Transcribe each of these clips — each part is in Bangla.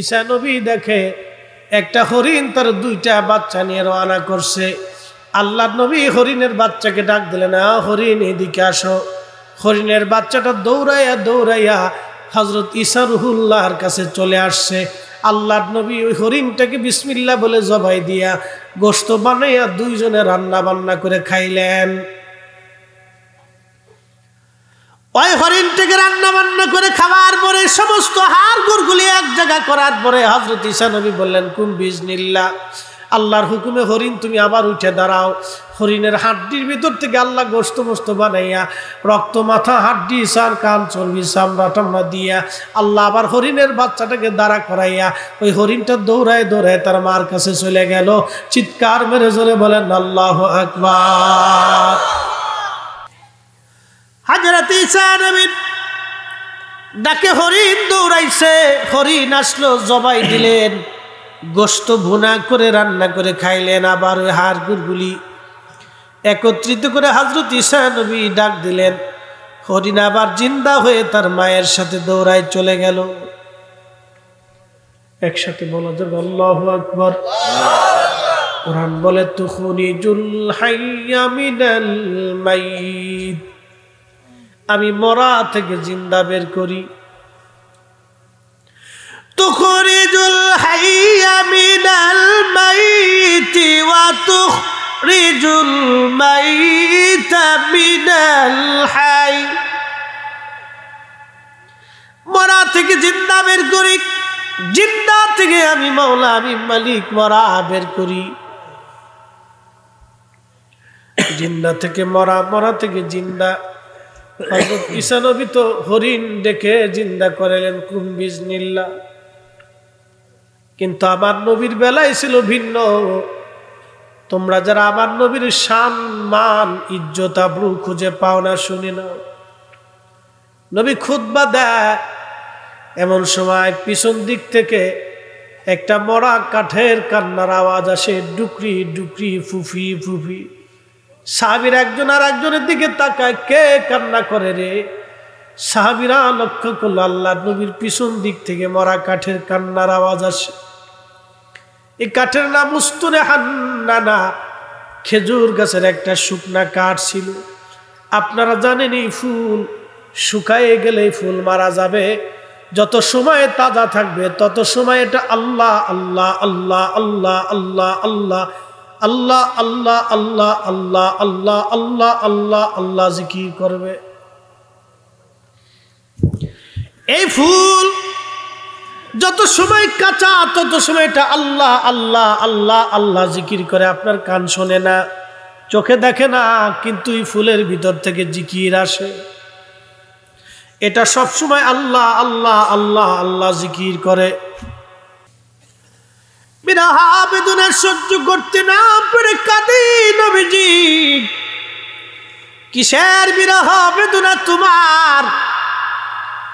ঈশা নবী দেখে একটা হরিণ তার দুইটা বাচ্চা নিয়ে রওনা করছে আল্লাহ নবী হরিণের বাচ্চাকে ডাক দিলেন আ হরিণ এদিকে আসো হরিণের বাচ্চাটা দৌড়াইয়া দৌড়াইয়া হজরত ঈশা রুহুল্লাহর কাছে চলে আসছে আল্লাহ নবী ওই হরিণটাকে বিসমিল্লা বলে জবাই দিয়া গোস্ত বানাইয়া দুইজনে রান্না বান্না করে খাইলেন ওই হরিণটিকে রান্না বান্না করে খাবার পরে সমস্ত হার গুড়গুলি এক জায়গা করার পরে হজরত ঈশা নবী বললেন কুম বিজনিল্লা আল্লাহর হুকুমে হরিণ তুমি আবার উঠে দাঁড়াও হরিণের হাড্ডির ভিতর থেকে আল্লাহ গোস্ত মোস্ত বানাইয়া রক্ত মাথা হাড্ডি সার কান চর্বি সামরা টামড়া দিয়া আল্লাহ আবার হরিণের বাচ্চাটাকে দাঁড়া করাইয়া ওই হরিণটা দৌড়ায় দৌড়ায় তার মার কাছে চলে গেল চিৎকার মেরে জোরে বলেন আল্লাহ আকবার হাজরাত ঈসা নবীর ডাকে হরিণ দৌড়াইছে হরিণ আসলো জবাই দিলেন গোস্ত ভুনা করে রান্না করে খাইলেন আবার ওই হাড় গুড়গুলি একত্রিত করে হাজরত ঈসা নবী ডাক দিলেন হরিণ আবার জিন্দা হয়ে তার মায়ের সাথে দৌড়াই চলে গেল একসাথে বলা যাবে আল্লাহ আকবর কোরআন বলে তুখুনি জুল হাইয়া মিনাল মাইত আমি মরা থেকে জিন্দা বের করি তুখরিজুল হাইয়া মিনাল মাইতি ওয়া তুখরিজুল মাইতা মিনাল হাই মরা থেকে জিন্দা বের করি জিন্দা থেকে আমি মাওলা আমি মালিক মরা বের করি জিন্দা থেকে মরা মরা থেকে জিন্দা ঈশানবী তো হরিণ ডেকে জিন্দা করেলেন কুম্বিজ নিল্লা কিন্তু আমার নবীর বেলায় ছিল ভিন্ন তোমরা যারা আমার নবীর শান মান ইজ্জত খুঁজে পাও না শুনি না নবী বা দেয় এমন সময় পিছন দিক থেকে একটা মরা কাঠের কান্নার আওয়াজ আসে ডুকরি ডুকরি ফুফি ফুফি সাহাবির একজন আর একজনের দিকে তাকায় কে কান্না করে রে সাহাবিরা লক্ষ্য করলো আল্লাহ নবীর পিছন দিক থেকে মরা কাঠের কান্নার আওয়াজ আসে এই কাঠের নাম উস্তুরে হান্নানা খেজুর গাছের একটা শুকনা কাঠ ছিল আপনারা জানেন এই ফুল শুকায়ে গেলে ফুল মারা যাবে যত সময় তাজা থাকবে তত সময় এটা আল্লাহ আল্লাহ আল্লাহ আল্লাহ আল্লাহ আল্লাহ আল্লাহ আল্লাহ আল্লাহ আল্লাহ আল্লাহ আল্লাহ আল্লাহ আল্লাহ জিকির করবে এই ফুল যত সময় কাঁচা তত সময় এটা আল্লাহ আল্লাহ আল্লাহ আল্লাহ জিকির করে আপনার কান শোনে না চোখে দেখে না কিন্তু এই ফুলের ভিতর থেকে জিকির আসে এটা সবসময় আল্লাহ আল্লাহ আল্লাহ আল্লাহ জিকির করে বিরাহ আবেদনের সহ্য করতে না পেরে কাঁদে নবীজি কিসের বিরহ বেদনা তোমার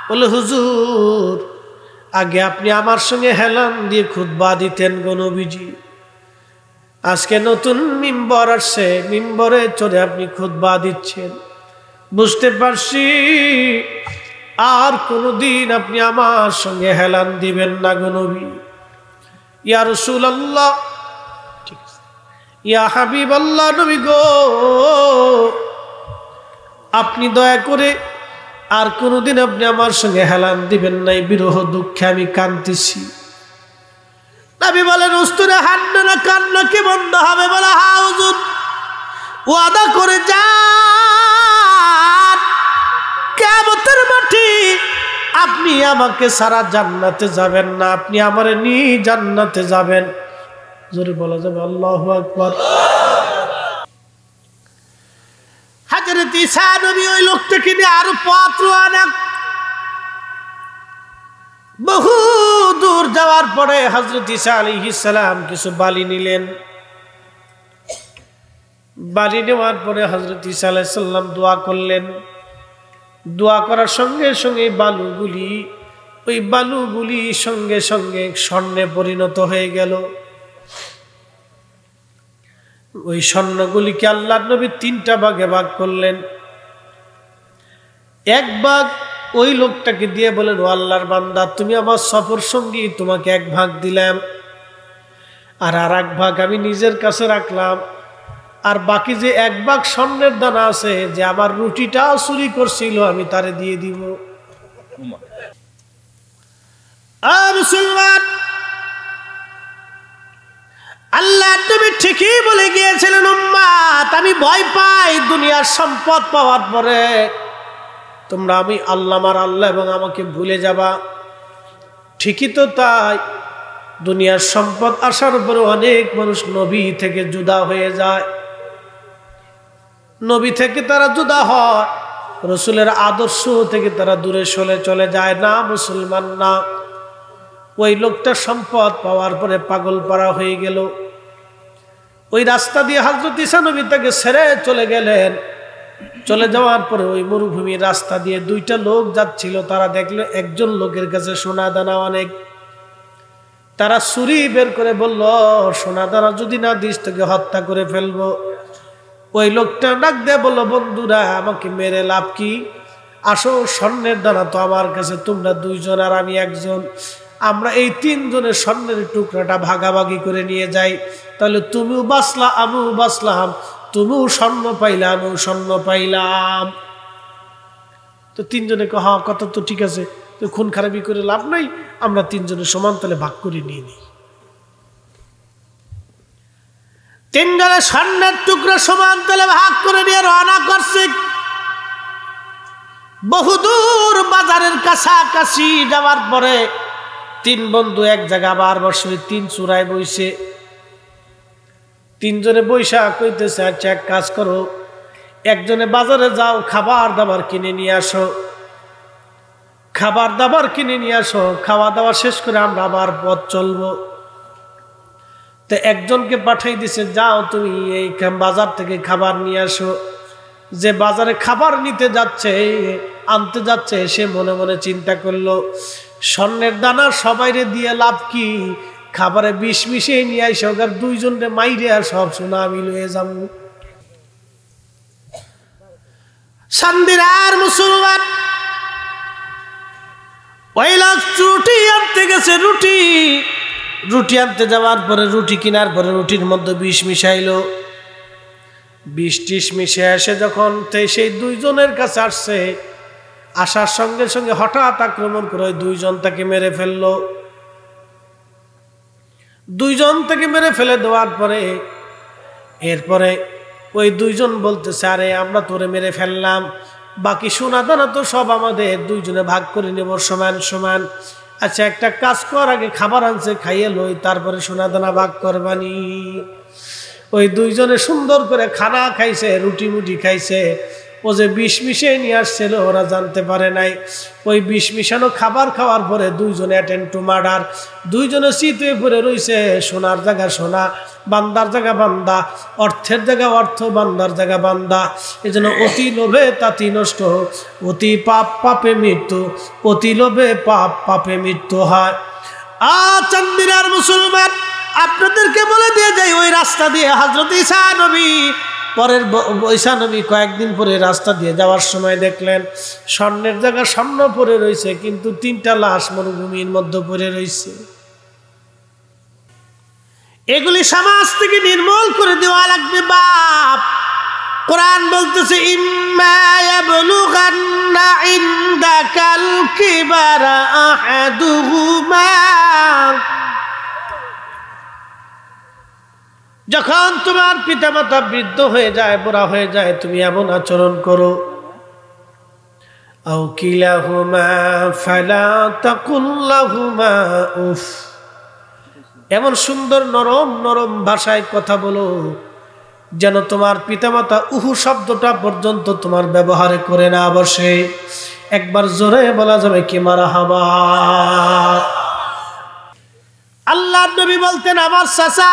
বলে হুজুর আগে আপনি আমার সঙ্গে হেলান দিয়ে খুদবা দিতেন গণবিজি আজকে নতুন মিম্বর আসছে মিম্বরে চড়ে আপনি খুদবা দিচ্ছেন বুঝতে পারছি আর কোনোদিন আপনি আমার সঙ্গে হেলান দিবেন না গণবী ইয়া রসুল আল্লাহ ঠিক আছে ইয়া হাবিব আল্লাহ নবী গো আপনি দয়া করে আর কোনোদিন আপনি আমার সঙ্গে হেলান দিবেন নাই বিরহ দুঃখে আমি কান্দিছি নাবি বলেন উস্তুরে হান্না না কান্না কে বন্ধ হবে বলে হাউজুন ওয়াদা করে যান কেমতের মাঠে আপনি আমাকে সারা জান্নাতে যাবেন না আপনি আমার নি জান্নাতে যাবেন জোরে বলা যাবে আল্লাহ আকবর হাজরত ঈসা নবী ওই লোকটাকে নিয়ে আরো পাত্র আনা বহু দূর যাওয়ার পরে হজরত ঈসা সালাম কিছু বালি নিলেন বালি নেওয়ার পরে হজরত ঈসা সাল্লাম দোয়া করলেন দোয়া করার সঙ্গে সঙ্গে বালুগুলি ওই বালুগুলি সঙ্গে সঙ্গে স্বর্ণে পরিণত হয়ে গেল ওই স্বর্ণগুলিকে আল্লাহ নবী তিনটা ভাগে ভাগ করলেন এক ভাগ ওই লোকটাকে দিয়ে বলেন ও আল্লাহর বান্দা তুমি আমার সফর সঙ্গী তোমাকে এক ভাগ দিলাম আর আর এক ভাগ আমি নিজের কাছে রাখলাম আর বাকি যে এক বাঘ স্বর্ণের দানা আছে যে আমার রুটিটাও চুরি করছিল আমি তারে দিয়ে দিব মুসলমান আল্লাহ তুমি ঠিকই বলে গিয়েছিলেন আমি ভয় পাই দুনিয়ার সম্পদ পাওয়ার পরে তোমরা আমি আল্লাহ আমার আল্লাহ এবং আমাকে ভুলে যাবা ঠিকই তো তাই দুনিয়ার সম্পদ আসার পরে অনেক মানুষ নবী থেকে জুদা হয়ে যায় নবী থেকে তারা জুদা হয় রসুলের আদর্শ থেকে তারা দূরে সরে চলে যায় না মুসলমান না ওই লোকটা সম্পদ পাওয়ার পরে পাগল পাড়া হয়ে গেল ওই রাস্তা দিয়ে হাজরত ইসা নবী তাকে সেরে চলে গেলেন চলে যাওয়ার পরে ওই মরুভূমির রাস্তা দিয়ে দুইটা লোক যাচ্ছিল তারা দেখলো একজন লোকের কাছে সোনা দানা অনেক তারা সুরি বের করে বলল সোনা দানা যদি না দিস তোকে হত্যা করে ফেলবো ওই লোকটা ডাক দে বলো বন্ধুরা আমাকে মেরে লাভ কি আসো স্বর্ণের দ্বারা তো আমার কাছে তোমরা দুইজন আর আমি একজন আমরা এই তিনজনের স্বর্ণের টুকরাটা ভাগাভাগি করে নিয়ে যাই তাহলে তুমিও বাঁচলা আমিও বাঁচলাম তুমিও স্বর্ণ পাইলা আমিও স্বর্ণ পাইলাম তো তিনজনে হা হ্যাঁ, কথা তো ঠিক আছে তো খুন খারাপি করে লাভ নাই আমরা তিনজনের সমান তাহলে ভাগ করে নিয়ে নিই তিনজনে স্বর্ণের টুকরো সমান তেলে ভাগ করে নিয়ে রওনা করছে বহুদূর বাজারের কাছাকাছি যাওয়ার পরে তিন বন্ধু এক জায়গা বার বছরে তিন চূড়ায় বইছে তিনজনে বৈশাখ কইতেছে আচ্ছা এক কাজ করো একজনে বাজারে যাও খাবার দাবার কিনে নিয়ে আসো খাবার দাবার কিনে নিয়ে আসো খাওয়া দাওয়া শেষ করে আমরা আবার পথ চলবো তো একজনকে পাঠাই দিছে যাও তুমি এই বাজার থেকে খাবার নিয়ে আসো যে বাজারে খাবার নিতে যাচ্ছে আনতে যাচ্ছে সে মনে মনে চিন্তা করলো স্বর্ণের দানা সবাইরে দিয়ে লাভ কি খাবারে বিষ মিশিয়ে নিয়ে আসে ওকে দুইজনরে মাইরে আর সব শোনা আমি লয়ে যাব শান্তির আর মুসলমান ওই লাশ আনতে গেছে রুটি রুটি আনতে যাওয়ার পরে রুটি কেনার পরে রুটির মধ্যে বিষ মিশাইল বিষ টিস মিশে এসে যখন সেই দুইজনের কাছে আসছে আসার সঙ্গে সঙ্গে হঠাৎ আক্রমণ করে দুইজন তাকে মেরে ফেললো দুইজন তাকে মেরে ফেলে দেওয়ার পরে এরপরে ওই দুইজন বলতে আরে আমরা তোরে মেরে ফেললাম বাকি সোনা দানা তো সব আমাদের দুইজনে ভাগ করে নেব সমান সমান আচ্ছা একটা কাজ করার আগে খাবার আনছে খাইয়ে লই তারপরে সোনা দানা ভাগ করবানি ওই দুইজনে সুন্দর করে খানা খাইছে রুটি মুটি খাইছে ও যে বিষ মিশিয়ে নিয়ে আসছিল ওরা জানতে পারে নাই ওই বিষ মিশানো খাবার খাওয়ার পরে দুইজন অ্যাটেন্ড টু মার্ডার দুইজনে শীতে পরে রয়েছে সোনার জায়গা সোনা বান্দার জায়গা বান্দা অর্থের জায়গা অর্থ বান্দার জায়গা বান্দা এই জন্য অতি লোভে তাতি নষ্ট অতি পাপ পাপে মৃত্যু অতি লোভে পাপ পাপে মৃত্যু হয় আ চান্দিরার মুসলমান আপনাদেরকে বলে দিয়ে যাই ওই রাস্তা দিয়ে হাজরত ইসা নবী পরের নবী কয়েকদিন পরে রাস্তা দিয়ে যাওয়ার সময় দেখলেন স্বর্ণের জায়গা স্বর্ণ পরে রয়েছে কিন্তু তিনটা লাশ মরুভূমির মধ্যে পরে রয়েছে এগুলি সমাজ থেকে নির্মূল করে দেওয়া লাগবে বাপ কোরআন বলতেছে ইম্মা যখন তোমার পিতা মাতা বৃদ্ধ হয়ে যায় বড়া হয়ে যায় তুমি এমন আচরণ করো এমন সুন্দর নরম নরম ভাষায় কথা বলো যেন তোমার পিতামাতা উহু শব্দটা পর্যন্ত তোমার ব্যবহারে করে না বসে একবার জোরে বলা যাবে কি মারা হাবা আল্লাহ নবী বলতেন আমার চাচা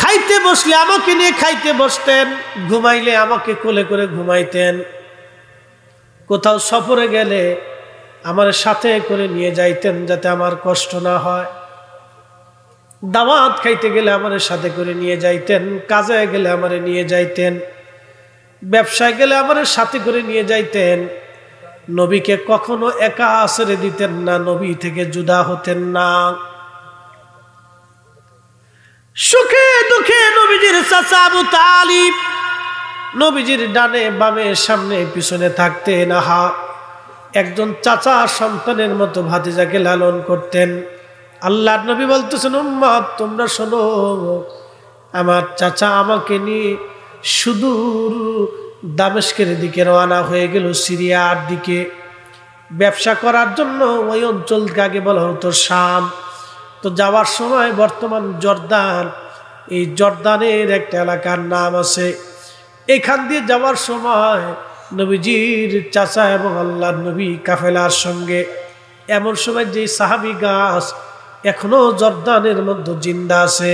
খাইতে বসলে আমাকে নিয়ে খাইতে বসতেন ঘুমাইলে আমাকে কোলে করে ঘুমাইতেন কোথাও সফরে গেলে আমার সাথে করে নিয়ে যাইতেন যাতে আমার কষ্ট না হয় দাওয়াত খাইতে গেলে আমার সাথে করে নিয়ে যাইতেন কাজে গেলে আমারে নিয়ে যাইতেন ব্যবসায় গেলে আমার সাথে করে নিয়ে যাইতেন নবীকে কখনো একা আশ্রে দিতেন না নবী থেকে জুদা হতেন না সুখে দুঃখে নবীজির চাচা আবু তালিব নবীজির ডানে বামে সামনে পিছনে থাকতেন আহা একজন চাচা সন্তানের মতো ভাতিজাকে লালন করতেন আল্লাহ নবী বলতেছেন উম্মাদ তোমরা শোনো আমার চাচা আমাকে নিয়ে সুদূর দামেস্কের দিকে রওনা হয়ে গেল সিরিয়ার দিকে ব্যবসা করার জন্য ওই অঞ্চলকে আগে বলা হতো শাম তো যাওয়ার সময় বর্তমান জর্দান এই জর্দানের একটা এলাকার নাম আছে এখান দিয়ে যাওয়ার সময় নবীজির চাচা এবং আল্লাহ নবী কাফেলার সঙ্গে এমন সময় যে সাহাবি গাছ এখনো জর্দানের মধ্যে জিন্দা আছে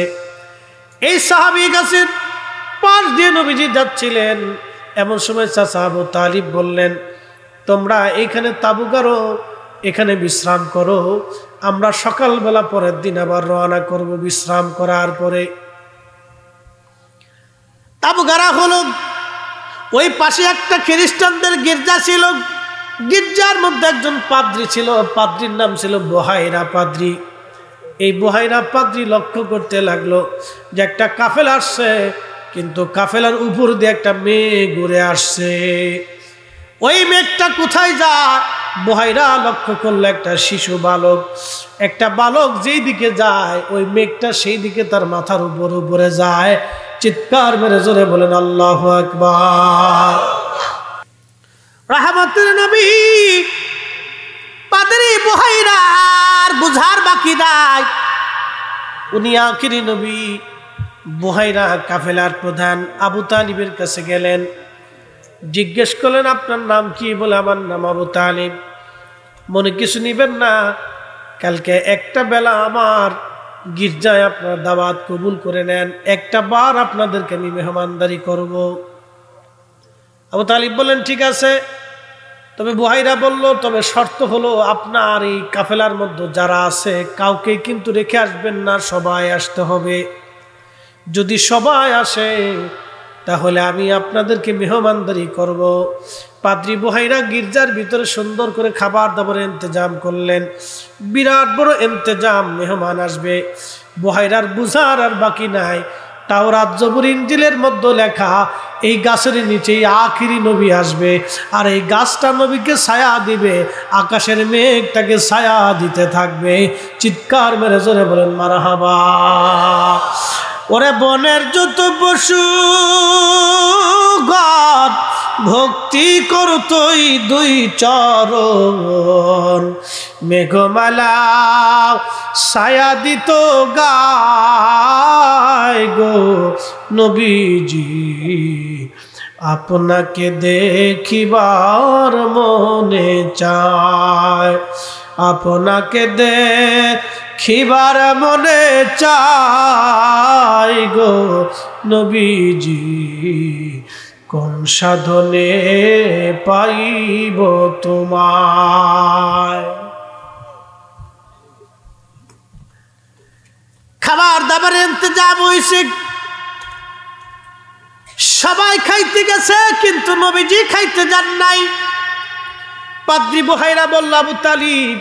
এই সাহাবি গাছের পাশ দিয়ে নবীজি যাচ্ছিলেন এমন সময় চাচা আবু তালিব বললেন তোমরা এখানে তাবু করো এখানে বিশ্রাম করো আমরা সকালবেলা পরের দিন আবার রওনা করব বিশ্রাম করার পরে তাবু গারা হলো ওই পাশে একটা খ্রিস্টানদের গির্জা ছিল গির্জার মধ্যে একজন পাদ্রি ছিল পাদ্রির নাম ছিল বহাইরা পাদ্রি এই বহাইরা পাদ্রি লক্ষ্য করতে লাগলো যে একটা কাফেল আসছে কিন্তু কাফেলার উপর দিয়ে একটা মেয়ে ঘুরে আসছে ওই মেঘটা কোথায় যায় বহাইরা লক্ষ্য করলো একটা শিশু বালক একটা বালক যেই দিকে যায় ওই মেঘটা সেই দিকে তার মাথার উপর উপরে যায় চিৎকার মেরে জোরে বলেন আল্লাহ আকবার রাহমতের নবী পাদরি বহাইরার বুঝার বাকি নাই উনি আখিরি নবী বহাইরা কাফেলার প্রধান আবু তালিবের কাছে গেলেন জিজ্ঞেস করলেন আপনার নাম কি বলে আমার নাম আবু তালিব মনে কিছু নিবেন না কালকে একটা বেলা আমার গির্জায় আপনার দাবাত কবুল করে নেন একটা বার আপনাদেরকে আমি মেহমানদারি করব আবু তালিব বললেন ঠিক আছে তবে বুহাইরা বলল তবে শর্ত হলো আপনার এই কাফেলার মধ্যে যারা আছে কাউকে কিন্তু রেখে আসবেন না সবাই আসতে হবে যদি সবাই আসে তাহলে আমি আপনাদেরকে মেহমানদারি করব। পাদ্রি বোহাইরা গির্জার ভিতরে সুন্দর করে খাবার দাবার ইন্তজাম করলেন বিরাট বড় ইন্তজাম মেহমান আসবে বোহাইরার বুঝার আর বাকি নাই তাও রাজ্যপুর ইঞ্জিলের মধ্যে লেখা এই গাছের নিচেই আখিরি নবী আসবে আর এই গাছটা নবীকে ছায়া দিবে আকাশের মেঘ তাকে ছায়া দিতে থাকবে চিৎকার মেরে জোরে বলেন মারাহাবা ওরে বনের যত পশু গদ ভক্তি করতই দুই চর মেঘমালা সায়া দিত গায় গো নবীজি আপনাকে দেখিবার মনে চায় আপনাকে দে খিবার মনে চাই গো নবীজি কোন সাধনে পাইব তোমায় খাবার দাবার ইন্তজাম হয়েছে সবাই খাইতে গেছে কিন্তু নবীজি খাইতে যান নাই পাদ্রি বহাইরা বলল আবু তালিব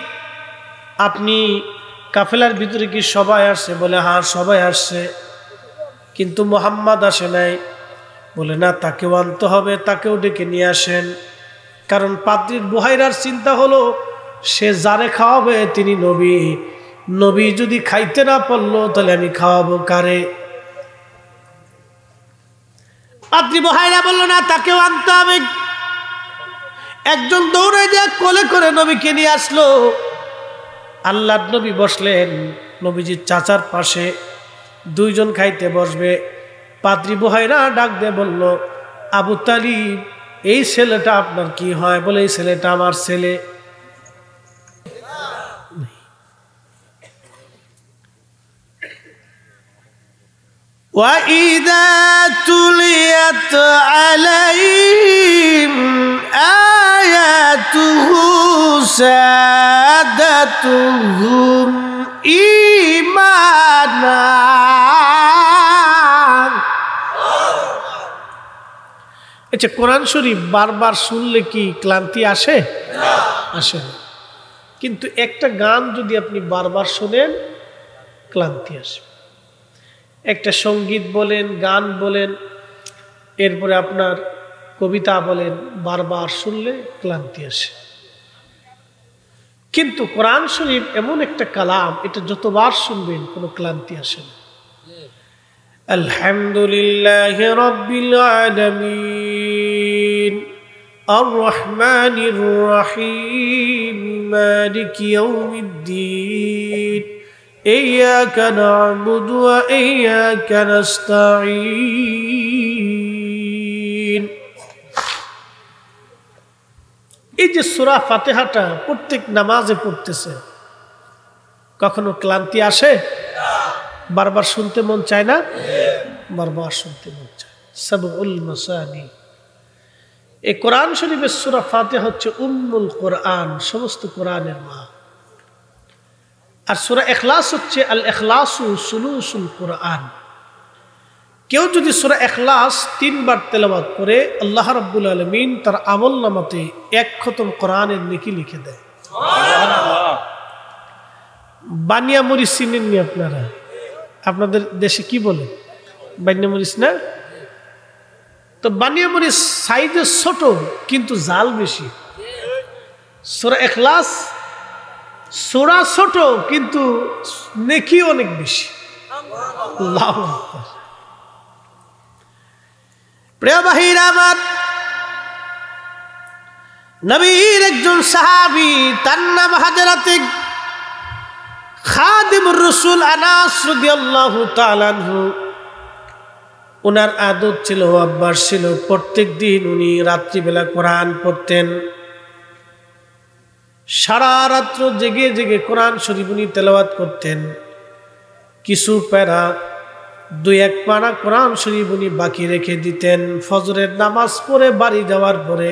আপনি কাফেলার ভিতরে কি সবাই আসছে বলে হ্যাঁ সবাই আসছে কিন্তু মোহাম্মদ আসে নাই বলে না তাকেও আনতে হবে তাকেও ডেকে নিয়ে আসেন কারণ পাদ্রির বহাইরার চিন্তা হলো সে যারে খাওয়াবে তিনি নবী নবী যদি খাইতে না পারল তাহলে আমি খাওয়াবো কারে পাদ্রি বহাইরা বললো না তাকেও আনতে হবে একজন দৌড়ে যা কোলে করে নবীকে নিয়ে আসলো আল্লাহ নবী বসলেন নবীজির চাচার পাশে দুইজন খাইতে বসবে পাত্রী বহাইরা ডাক দিয়ে বলল আবু তালিব এই ছেলেটা আপনার কি হয় বলে এই ছেলেটা আমার ছেলে وإذا تلي زادتهم إيمانا আচ্ছা কোরআন শরীফ বারবার শুনলে কি ক্লান্তি আসে আসে কিন্তু একটা গান যদি আপনি বারবার শোনেন ক্লান্তি আসে একটা সঙ্গীত বলেন গান বলেন এরপরে আপনার কবিতা বলেন বারবার শুনলে ক্লান্তি আসে কিন্তু কোরআন শরীফ এমন একটা কালাম এটা যতবার শুনবেন কোনো ক্লান্তি আসে না আলহামদুলিল্লাহ রব্বিল আলামিন الرحمن الرحيم مالك يوم الدين إياك نعبد وإياك نستعين এই যে সুরা ফাতেহাটা প্রত্যেক নামাজে পড়তেছে কখনো ক্লান্তি আসে বারবার শুনতে মন চায় না বারবার শুনতে মন চায় সাবুল এই কোরআন শরীফের সুরা ফাতে হচ্ছে উম্মুল কোরআন সমস্ত কোরআনের মা আর সুরা এখলাস হচ্ছে আল এখলাসু কোরআন কেউ যদি সুরা এখলাস তিনবার তেলাবাদ করে আল্লাহ রব্বুল আলমিন তার আমল নামাতে এক খতম কোরআনের নেকি লিখে দেয় বানিয়ামরিচ চিনেননি আপনারা আপনাদের দেশে কি বলে বানিয়ামরিচ না তো বানিয়া বানিয়ামরিচ সাইজে ছোট কিন্তু জাল বেশি সোরা এখলাস সোরা ছোট কিন্তু নেকি অনেক বেশি লাভ প্রিয় বাহির আমার নবীর একজন সাহাবি তার নাম হাজারাতে খাদিম রসুল আনাসুদ্দাহু তালানহু ওনার আদত ছিল অভ্যাস ছিল প্রত্যেক দিন উনি রাত্রিবেলা কোরআন পড়তেন সারা রাত্র জেগে জেগে কোরআন শরীফ উনি তেলাওয়াত করতেন কিছু প্যারা দুই এক পারা কোরআন শরীফ উনি বাকি রেখে দিতেন ফজরের নামাজ পড়ে বাড়ি যাওয়ার পরে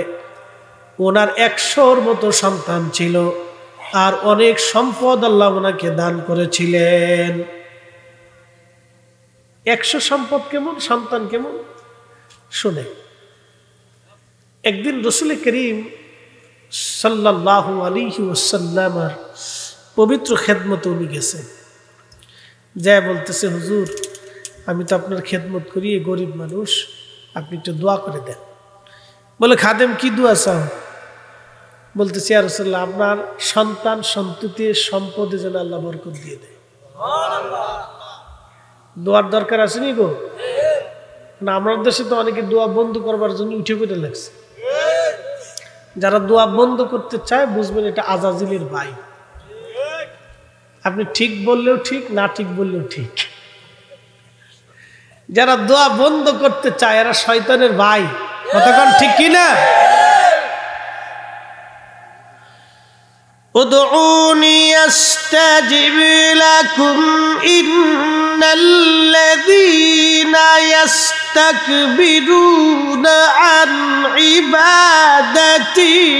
ওনার একশোর মতো সন্তান ছিল আর অনেক সম্পদ আল্লাহ ওনাকে দান করেছিলেন একশো সম্পদ কেমন সন্তান কেমন শুনে একদিন রসুল করিম সাল্লাহ আলী ওসাল্লামার পবিত্র খেদমত উনি গেছে যা বলতেছে হুজুর আমি তো আপনার খেদমত করি এই গরিব মানুষ আপনি একটু দোয়া করে দেন বলে খাদেম কি দোয়া চাও বলতেছি আর রসল্লাহ আপনার সন্তান সন্ততি সম্পদে যেন আল্লাহ বরকত দিয়ে দেয় দোয়ার দরকার আছে নি গো না আমার দেশে তো অনেকে দোয়া বন্ধ করবার জন্য উঠে পড়ে লাগছে যারা দোয়া বন্ধ করতে চায় বুঝবেন এটা আজাজিলের ভাই আপনি ঠিক বললেও ঠিক না ঠিক বললেও ঠিক যারা দোয়া বন্ধ করতে চায় এরা শয়তানের ভাই কতক্ষণ ঠিক কিনা ادعوني استجب لكم ان الذين يستكبرون عن عبادتي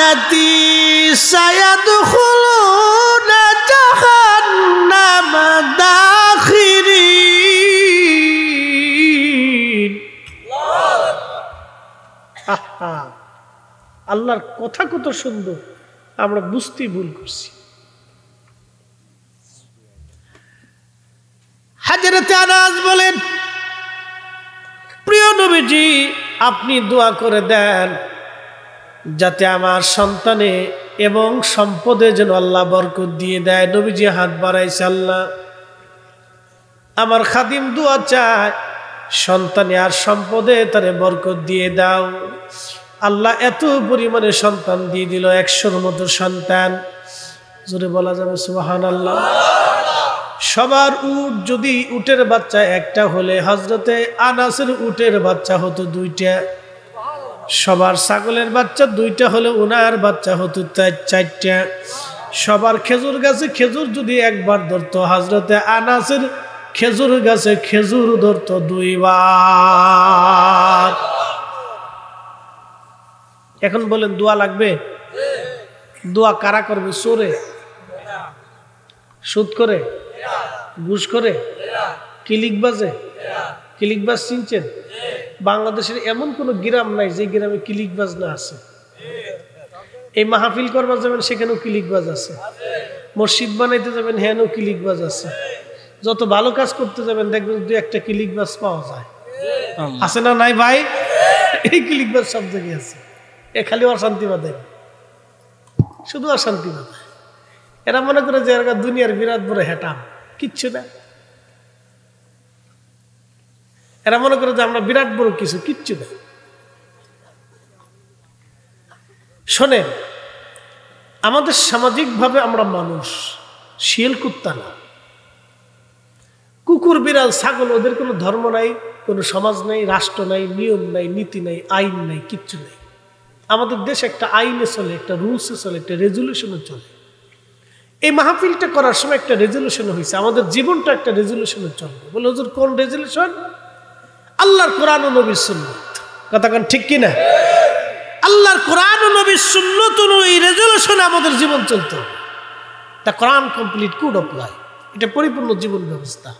عبادتي سيدخلون جهنم داخرين আল্লাহর কথা কত সুন্দর আমরা বুঝতে ভুল করছি হাজারাতে আনাজ বলেন প্রিয় নবীজি আপনি দোয়া করে দেন যাতে আমার সন্তানে এবং সম্পদে যেন আল্লাহ বরকত দিয়ে দেয় নবীজি হাত বাড়াইছে আল্লাহ আমার খাদিম দুয়া চায় সন্তানে আর সম্পদে তারে বরকত দিয়ে দাও আল্লাহ এত পরিমাণে সন্তান দিয়ে দিল একশোর মতো সন্তান জোরে বলা যাবে সুবাহান আল্লাহ সবার উট যদি উটের বাচ্চা একটা হলে হজরতে আনাসের উটের বাচ্চা হতো দুইটা সবার ছাগলের বাচ্চা দুইটা হলে ওনার বাচ্চা হতো তাই চারটা সবার খেজুর গাছে খেজুর যদি একবার ধরতো হাজরতে আনাসের খেজুর গাছে খেজুর ধরতো দুইবার এখন বলেন দোয়া লাগবে দোয়া কারা করবে সরে সুদ করে ঘুষ করে কিলিক বাজে কিলিক বাজ চিনছেন বাংলাদেশের এমন কোনো গ্রাম নাই যে গ্রামে কিলিকবাজ না আছে এই মাহফিল করবার যাবেন সেখানেও কিলিকবাজ বাজ আছে মসজিদ বানাইতে যাবেন হ্যানও কিলিকবাজ বাজ আছে যত ভালো কাজ করতে যাবেন দেখবেন দু একটা কিলিকবাজ বাজ পাওয়া যায় আছে না নাই ভাই এই কিলিকবাজ বাজ সব জায়গায় আছে এ খালি অশান্তি বাদে শুধু অশান্তি বাদে এরা মনে করে যে এরা দুনিয়ার বিরাট বড় হেঁটাম কিচ্ছু না এরা মনে করে যে আমরা বিরাট বড় কিছু কিচ্ছু না শোনেন আমাদের সামাজিকভাবে আমরা মানুষ শিয়াল কুত্তা না কুকুর বিড়াল ছাগল ওদের কোনো ধর্ম নাই কোনো সমাজ নাই রাষ্ট্র নাই নিয়ম নাই নীতি নাই আইন নাই কিচ্ছু নাই আমাদের দেশ একটা আইনে চলে একটা রুলসে চলে একটা রেজুলেশনে চলে এই মাহফিলটা করার সময় একটা রেজুলেশন হয়েছে আমাদের জীবনটা একটা রেজুলেশনে চলবে বলে হজুর কোন রেজুলেশন আল্লাহর কোরআন ও নবীর সুন্নত কথা কেন ঠিক কিনা আল্লাহর কোরআন ও নবীর সুন্নত এই রেজলিউশন আমাদের জীবন চলতে হবে কোরআন কমপ্লিট কুড অপ্লাই এটা পরিপূর্ণ জীবন ব্যবস্থা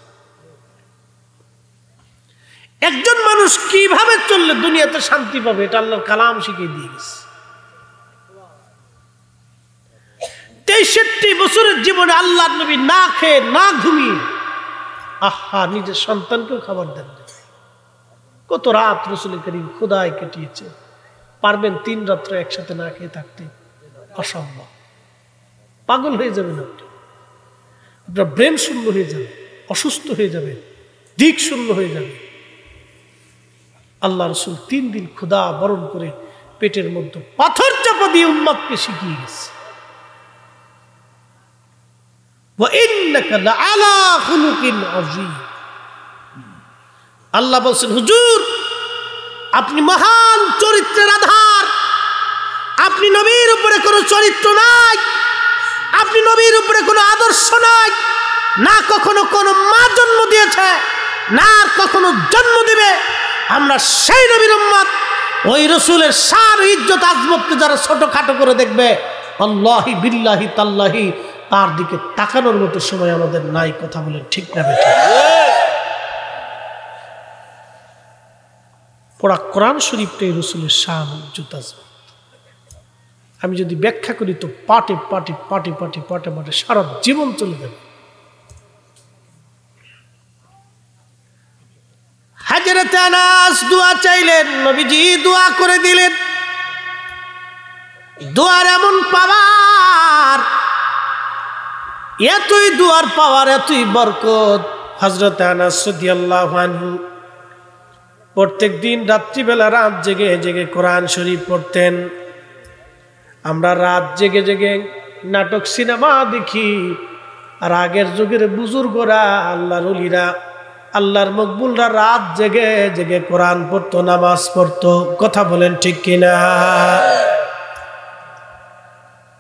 একজন মানুষ কিভাবে চললে দুনিয়াতে শান্তি পাবে এটা আল্লাহর কালাম শিখিয়ে দিয়ে গেছে তেষট্টি বছরের জীবনে আল্লাহ নবী না খেয়ে না ঘুমিয়ে আহা নিজের সন্তানকেও খাবার দেন কত রাত রসুল করিম খুদায় কেটিয়েছে পারবেন তিন রাত্র একসাথে না খেয়ে থাকতে অসম্ভব পাগল হয়ে যাবেন আপনি আপনার ব্রেন শূন্য হয়ে যাবে অসুস্থ হয়ে যাবে দিক শূন্য হয়ে যাবে আল্লাহ রসুল তিন দিন ক্ষুদা বরণ করে পেটের মধ্যে পাথর চাপা দিয়ে উন্মাদকে শিখিয়ে গেছে وإنك لعلى خلق عظيم আল্লাহ বলছেন হুজুর আপনি মহান চরিত্রের আধার আপনি নবীর উপরে কোনো চরিত্র নাই আপনি নবীর উপরে কোনো আদর্শ নাই না কখনো কোনো মা জন্ম দিয়েছে না কখনো জন্ম দিবে আমরা সেই নবীর উম্মত ওই রসুলের সার ইজ্জত আজমতকে যারা ছোটোখাটো করে দেখবে আল্লাহি বিল্লাহি তাল্লাহি তার দিকে তাকানোর মতো সময় আমাদের নাই কথা বলে ঠিক না পড়া কোরআন শরীফটাই রসুলের শান জুতাজ আমি যদি ব্যাখ্যা করি তো পাটে পাটে পাটে পাটে পাটে পাটে সারা জীবন চলে যাবে হাজরত আনাস দোয়া চাইলেন নবীজি দোয়া করে দিলেন দোয়ার এমন পাওয়ার এতই দোয়ার পাওয়ার এতই বরকত হজরত আনাস আল্লাহ প্রত্যেক দিন রাত্রিবেলা রাত জেগে জেগে কোরআন শরীফ পড়তেন আমরা রাত জেগে জেগে নাটক সিনেমা দেখি আর আগের যুগের বুজুর্গরা আল্লাহর অলিরা আল্লাহর মকবুলরা রাত জেগে জেগে কোরআন পড়তো নামাজ পড়তো কথা বলেন ঠিক কিনা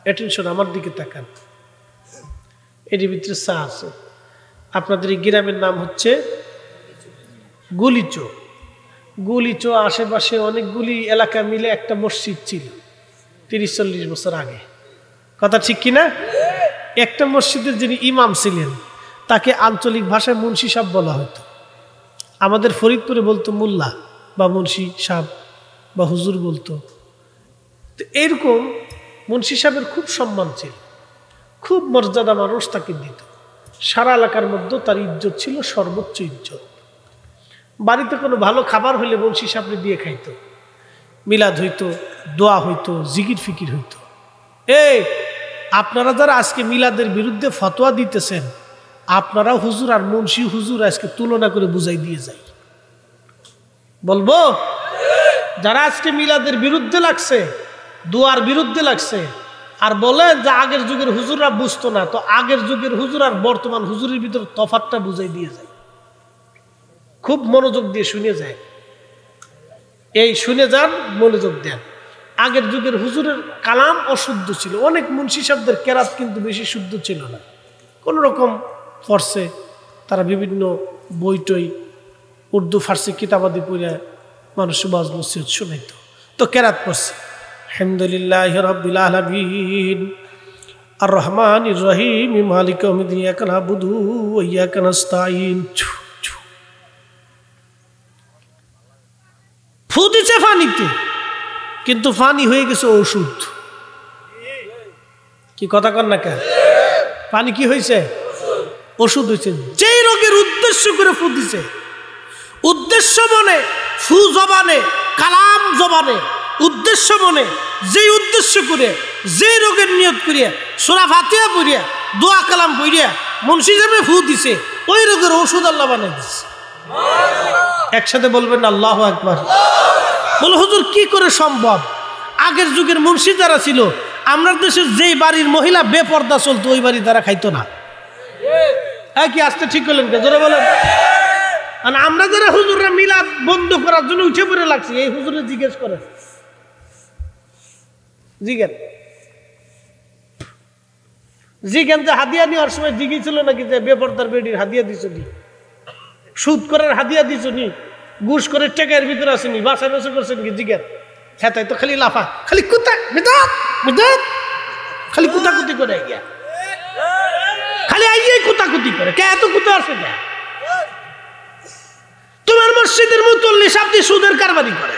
অ্যাটেনশন আমার দিকে তাকান এটি ভিতরে চা আছে আপনাদের গ্রামের নাম হচ্ছে গুলিচোক চো আশেপাশে অনেকগুলি এলাকা মিলে একটা মসজিদ ছিল তিরিশ চল্লিশ বছর আগে কথা ঠিক কিনা একটা মসজিদের যিনি ইমাম ছিলেন তাকে আঞ্চলিক ভাষায় মুন্সি সাহ বলা হতো আমাদের ফরিদপুরে বলতো মোল্লা বা মুন্সি সাহ বা হুজুর বলতো তো এরকম মুন্সি সাহেবের খুব সম্মান ছিল খুব মর্যাদা মানুষ তাকে দিত সারা এলাকার মধ্যে তার ইজ্জত ছিল সর্বোচ্চ ইজ্জত বাড়িতে কোনো ভালো খাবার হইলে বংশী আপনি দিয়ে খাইতো মিলাদ হইতো দোয়া হইতো জিকির ফিকির হইতো এই আপনারা যারা আজকে মিলাদের বিরুদ্ধে ফতোয়া দিতেছেন আপনারা হুজুর আর মুন্সি হুজুর আজকে তুলনা করে বুঝাই দিয়ে যাই বলবো যারা আজকে মিলাদের বিরুদ্ধে লাগছে দোয়ার বিরুদ্ধে লাগছে আর বলে যে আগের যুগের হুজুররা বুঝতো না তো আগের যুগের হুজুর আর বর্তমান হুজুরের ভিতরে তফাতটা বুঝাই দিয়ে যায় খুব মনোযোগ দিয়ে শুনে যায় এই শুনে যান মনোযোগ দেন আগের যুগের হুজুরের কালাম অশুদ্ধ ছিল অনেক মুন্সি শব্দের কেরাত কিন্তু বেশি শুদ্ধ ছিল না কোন রকম ফর্সে তারা বিভিন্ন বইটই উর্দু ফার্সি কিতাবাদি পড়ে মানুষ বাজ মসজিদ শুনিত তো কেরাত পড়ছে আলহামদুলিল্লাহ রবিল আলমিন আর রহমান ইর রহিম মালিক ইয়া কানা বুধু ইয়া কানা ফু ফানিতে কিন্তু ফানি হয়ে গেছে ওষুধ কি কথা কর না কে পানি কি হয়েছে ওষুধ হয়েছে যেই রোগের উদ্দেশ্য করে ফু দিছে উদ্দেশ্য মনে ফু জবানে কালাম জবানে উদ্দেশ্য মনে যেই উদ্দেশ্য করে যেই রোগের নিয়ত করিয়া সোরা ফাতিয়া পড়িয়া দোয়া কালাম পড়িয়া মুন্সি যাবে ফু দিছে ওই রোগের ওষুধ আল্লাহ বানিয়ে দিছে একসাথে বলবেন আল্লাহ একবার বলো হুজুর কি করে সম্ভব আগের যুগের মুন্সি যারা ছিল আমরা দেশের যেই বাড়ির মহিলা বেপর্দা চলতো ওই বাড়ি তারা খাইতো না হ্যাঁ কি আসতে ঠিক করলেন জোরে বলেন মানে আমরা যারা হুজুররা মিলাদ বন্ধ করার জন্য উঠে পড়ে লাগছি এই হুজুরে জিজ্ঞেস করে জিজ্ঞেস জিজ্ঞেস যে হাদিয়া নেওয়ার সময় জিগি ছিল নাকি যে বেপর্দার বেডির হাদিয়া দিছ সুদ করার হাদিয়া নি ঘুষ করে টেকের ভিতরে আসেনি বাসায় বসে করছেন কি জিজ্ঞার খেতাই তো খালি লাফা খালি কুতা বিদাত বিদাত খালি কুতি করে গিয়া খালি আইয়ে কুতি করে কে এত কুতা আসে না তোমার মসজিদের মুতল্লি সাবদি সুদের কারবারি করে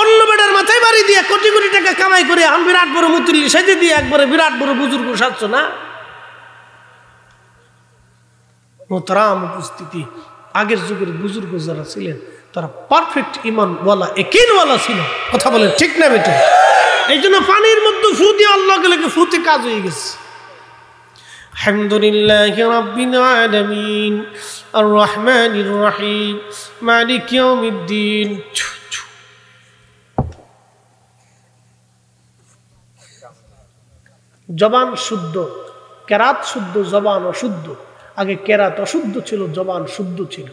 অন্য বেডার মাথায় বাড়ি দিয়ে কোটি কোটি টাকা কামাই করে আমি বিরাট বড় মুতুল্লি সেজে দিয়ে একবারে বিরাট বড় বুজুর্গ সাজছো না মোহতারাম উপস্থিতি আগের যুগের বুজুর্গ যারা ছিলেন তারা পারফেক্ট ইমানওয়ালা একেনওয়ালা ছিল কথা বলে ঠিক না বেটে এই জন্য পানির মধ্যে ফুতি আল্লাহ গেলে ফুতি কাজ হয়ে গেছে الحمد لله رب আর الرحمن الرحيم مالك يوم জবান শুদ্ধ কেরাত শুদ্ধ জবান অশুদ্ধ আগে কেরাত অশুদ্ধ ছিল জবান শুদ্ধ ছিল